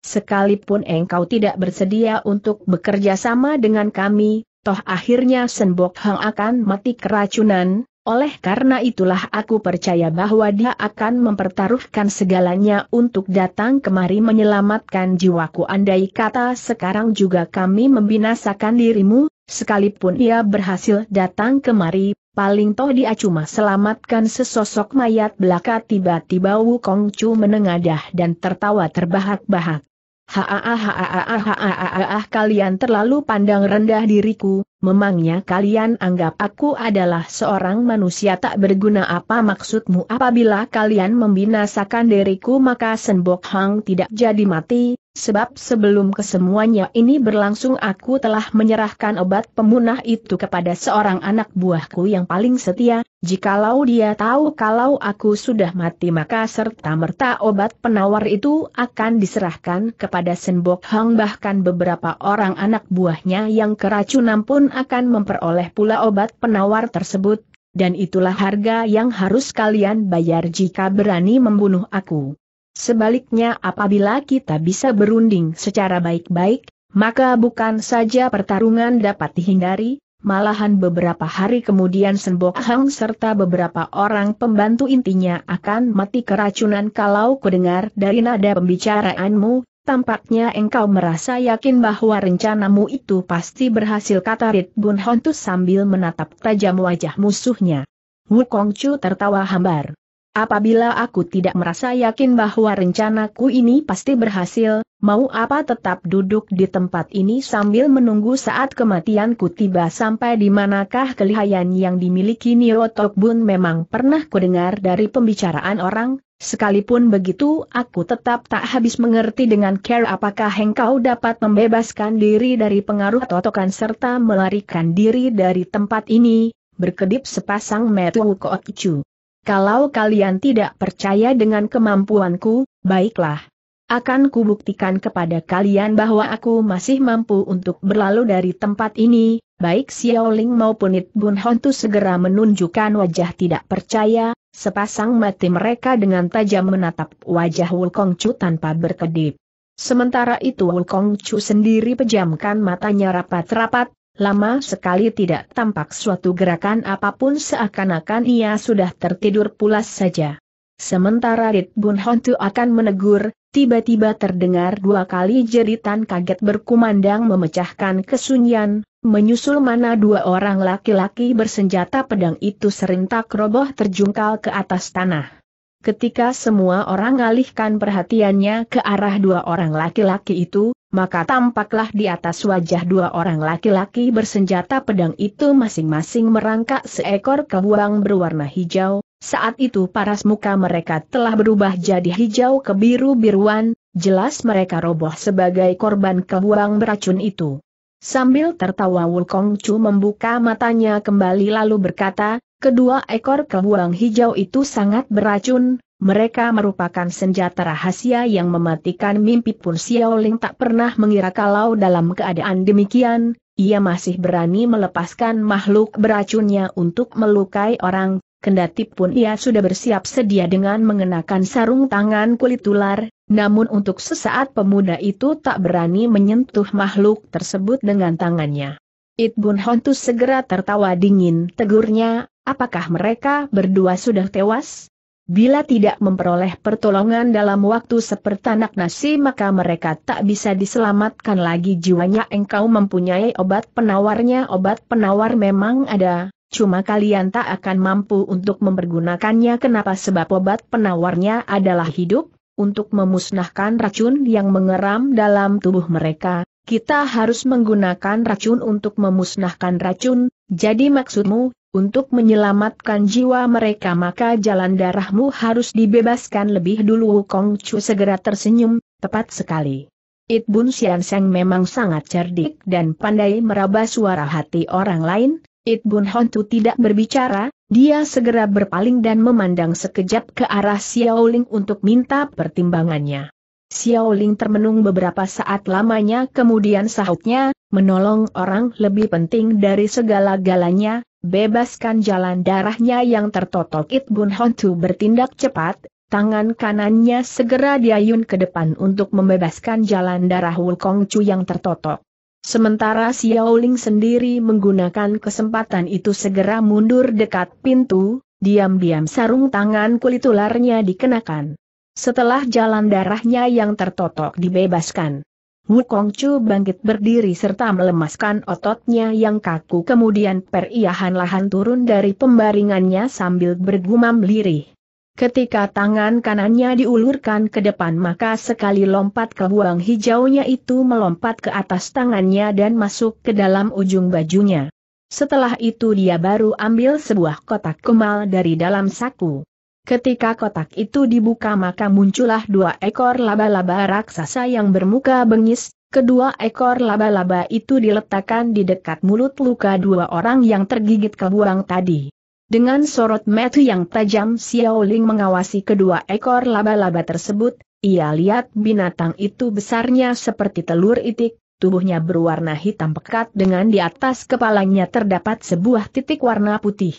Sekalipun engkau tidak bersedia untuk bekerja sama dengan kami, toh akhirnya Senbok Hang akan mati keracunan, oleh karena itulah aku percaya bahwa dia akan mempertaruhkan segalanya untuk datang kemari menyelamatkan jiwaku andai kata sekarang juga kami membinasakan dirimu, sekalipun ia berhasil datang kemari, paling toh dia cuma selamatkan sesosok mayat belaka tiba-tiba Wu Chu menengadah dan tertawa terbahak-bahak. Haah kalian terlalu pandang rendah diriku, memangnya kalian anggap aku adalah seorang manusia tak berguna apa maksudmu apabila kalian membinasakan diriku maka Senbok Hang tidak jadi mati, Sebab sebelum kesemuanya ini berlangsung aku telah menyerahkan obat pemunah itu kepada seorang anak buahku yang paling setia, jikalau dia tahu kalau aku sudah mati maka serta-merta obat penawar itu akan diserahkan kepada Senbok Hang bahkan beberapa orang anak buahnya yang keracunan pun akan memperoleh pula obat penawar tersebut, dan itulah harga yang harus kalian bayar jika berani membunuh aku. Sebaliknya apabila kita bisa berunding secara baik-baik, maka bukan saja pertarungan dapat dihindari, malahan beberapa hari kemudian Senbok Hang serta beberapa orang pembantu intinya akan mati keracunan kalau kudengar dari nada pembicaraanmu, tampaknya engkau merasa yakin bahwa rencanamu itu pasti berhasil kata Rit Bun Hontus sambil menatap tajam wajah musuhnya. Wu Chu tertawa hambar. Apabila aku tidak merasa yakin bahwa rencanaku ini pasti berhasil, mau apa tetap duduk di tempat ini sambil menunggu saat kematianku tiba sampai di manakah kelihayan yang dimiliki Niro Tokbun memang pernah kudengar dari pembicaraan orang, sekalipun begitu aku tetap tak habis mengerti dengan care apakah engkau dapat membebaskan diri dari pengaruh totokan serta melarikan diri dari tempat ini, berkedip sepasang metu Kok Chu. Kalau kalian tidak percaya dengan kemampuanku, baiklah. Akan kubuktikan kepada kalian bahwa aku masih mampu untuk berlalu dari tempat ini, baik Xiaoling maupun It Bun Hontu segera menunjukkan wajah tidak percaya, sepasang mati mereka dengan tajam menatap wajah Wukong Chu tanpa berkedip. Sementara itu Wukong Chu sendiri pejamkan matanya rapat-rapat, Lama sekali tidak tampak suatu gerakan apapun seakan-akan ia sudah tertidur pulas saja. Sementara Rit Bun Hontu akan menegur, tiba-tiba terdengar dua kali jeritan kaget berkumandang memecahkan kesunyian, menyusul mana dua orang laki-laki bersenjata pedang itu serintak roboh terjungkal ke atas tanah. Ketika semua orang alihkan perhatiannya ke arah dua orang laki-laki itu, maka tampaklah di atas wajah dua orang laki-laki bersenjata pedang itu masing-masing merangkak seekor kebuang berwarna hijau, saat itu paras muka mereka telah berubah jadi hijau kebiru-biruan, jelas mereka roboh sebagai korban kebuang beracun itu. Sambil tertawa Wulkong Chu membuka matanya kembali lalu berkata, kedua ekor kebuang hijau itu sangat beracun, mereka merupakan senjata rahasia yang mematikan mimpi pun Xiao Ling tak pernah mengira kalau dalam keadaan demikian, ia masih berani melepaskan makhluk beracunnya untuk melukai orang, kendati pun ia sudah bersiap sedia dengan mengenakan sarung tangan kulit ular, namun untuk sesaat pemuda itu tak berani menyentuh makhluk tersebut dengan tangannya. It Bun Hontus segera tertawa dingin tegurnya, apakah mereka berdua sudah tewas? Bila tidak memperoleh pertolongan dalam waktu sepertanak nasi maka mereka tak bisa diselamatkan lagi jiwanya engkau mempunyai obat penawarnya obat penawar memang ada, cuma kalian tak akan mampu untuk mempergunakannya kenapa sebab obat penawarnya adalah hidup, untuk memusnahkan racun yang mengeram dalam tubuh mereka, kita harus menggunakan racun untuk memusnahkan racun, jadi maksudmu, untuk menyelamatkan jiwa mereka maka jalan darahmu harus dibebaskan lebih dulu Kong Chu segera tersenyum, tepat sekali. It Bun Sian Seng memang sangat cerdik dan pandai meraba suara hati orang lain, It Bun Hon Tu tidak berbicara, dia segera berpaling dan memandang sekejap ke arah Xiao Ling untuk minta pertimbangannya. Xiao Ling termenung beberapa saat lamanya kemudian sahutnya, menolong orang lebih penting dari segala galanya, bebaskan jalan darahnya yang tertotok Itbun Hontu bertindak cepat, tangan kanannya segera diayun ke depan untuk membebaskan jalan darah Wukong Chu yang tertotok. Sementara Xiaoling sendiri menggunakan kesempatan itu segera mundur dekat pintu, diam-diam sarung tangan kulit ularnya dikenakan. Setelah jalan darahnya yang tertotok dibebaskan, Wukong Chu bangkit berdiri serta melemaskan ototnya yang kaku kemudian periahan lahan turun dari pembaringannya sambil bergumam lirih. Ketika tangan kanannya diulurkan ke depan maka sekali lompat ke buang hijaunya itu melompat ke atas tangannya dan masuk ke dalam ujung bajunya. Setelah itu dia baru ambil sebuah kotak kemal dari dalam saku. Ketika kotak itu dibuka maka muncullah dua ekor laba-laba raksasa yang bermuka bengis, kedua ekor laba-laba itu diletakkan di dekat mulut luka dua orang yang tergigit kebuang tadi. Dengan sorot mata yang tajam Xiao Ling mengawasi kedua ekor laba-laba tersebut, ia lihat binatang itu besarnya seperti telur itik, tubuhnya berwarna hitam pekat dengan di atas kepalanya terdapat sebuah titik warna putih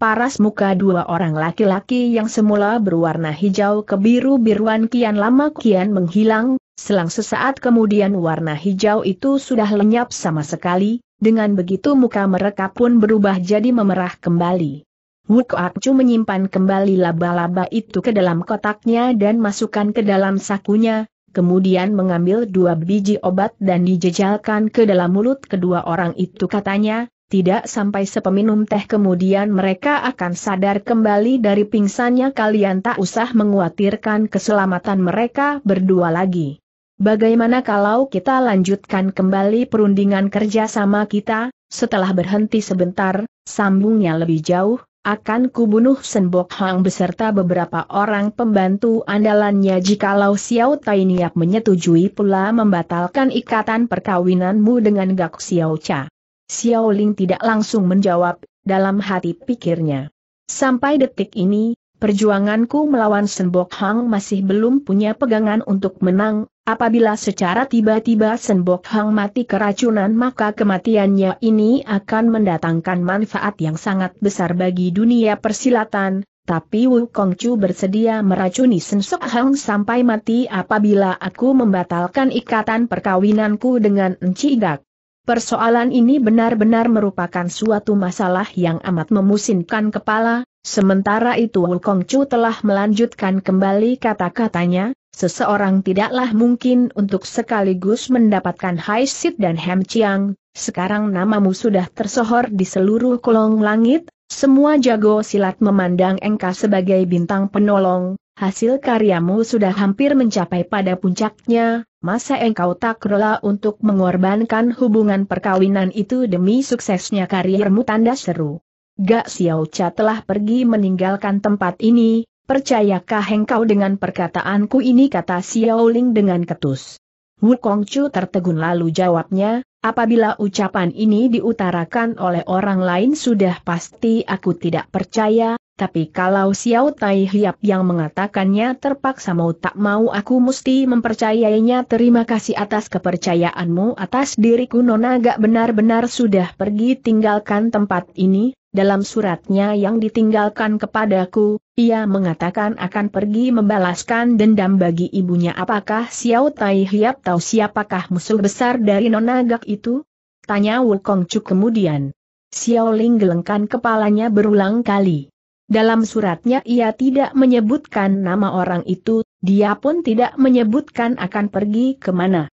paras muka dua orang laki-laki yang semula berwarna hijau kebiru-biruan kian lama kian menghilang, selang sesaat kemudian warna hijau itu sudah lenyap sama sekali, dengan begitu muka mereka pun berubah jadi memerah kembali. Wuk Akcu menyimpan kembali laba-laba itu ke dalam kotaknya dan masukkan ke dalam sakunya, kemudian mengambil dua biji obat dan dijejalkan ke dalam mulut kedua orang itu katanya, tidak sampai sepeminum teh kemudian mereka akan sadar kembali dari pingsannya kalian tak usah menguatirkan keselamatan mereka berdua lagi. Bagaimana kalau kita lanjutkan kembali perundingan kerja sama kita, setelah berhenti sebentar, sambungnya lebih jauh, akan kubunuh Senbok Hang beserta beberapa orang pembantu andalannya jikalau Xiao Tai Niap menyetujui pula membatalkan ikatan perkawinanmu dengan Gak Xiao Cha. Xiao Ling tidak langsung menjawab, dalam hati pikirnya. Sampai detik ini, perjuanganku melawan Senbok Hang masih belum punya pegangan untuk menang, apabila secara tiba-tiba Senbok Hang mati keracunan maka kematiannya ini akan mendatangkan manfaat yang sangat besar bagi dunia persilatan, tapi Wu Kongcu bersedia meracuni Sensok Hang sampai mati apabila aku membatalkan ikatan perkawinanku dengan Enci Gak. Persoalan ini benar-benar merupakan suatu masalah yang amat memusinkan kepala, sementara itu Wukong Chu telah melanjutkan kembali kata-katanya, seseorang tidaklah mungkin untuk sekaligus mendapatkan Hai Sit dan Hem Chiang, sekarang namamu sudah tersohor di seluruh kolong langit, semua jago silat memandang engkau sebagai bintang penolong, hasil karyamu sudah hampir mencapai pada puncaknya, masa engkau tak rela untuk mengorbankan hubungan perkawinan itu demi suksesnya karyamu tanda seru. Gak Xiao Cha telah pergi meninggalkan tempat ini, percayakah engkau dengan perkataanku ini kata Xiao Ling dengan ketus. Wukong Chu tertegun lalu jawabnya, Apabila ucapan ini diutarakan oleh orang lain sudah pasti aku tidak percaya, tapi kalau Xiao Tai Hiap yang mengatakannya terpaksa mau tak mau aku mesti mempercayainya terima kasih atas kepercayaanmu atas diriku Nona gak benar-benar sudah pergi tinggalkan tempat ini, dalam suratnya yang ditinggalkan kepadaku, ia mengatakan akan pergi membalaskan dendam bagi ibunya apakah Xiao Tai Hiap tahu siapakah musuh besar dari Nona gak itu? Tanya Wukong Chu kemudian. Xiao Ling gelengkan kepalanya berulang kali. Dalam suratnya ia tidak menyebutkan nama orang itu, dia pun tidak menyebutkan akan pergi ke mana.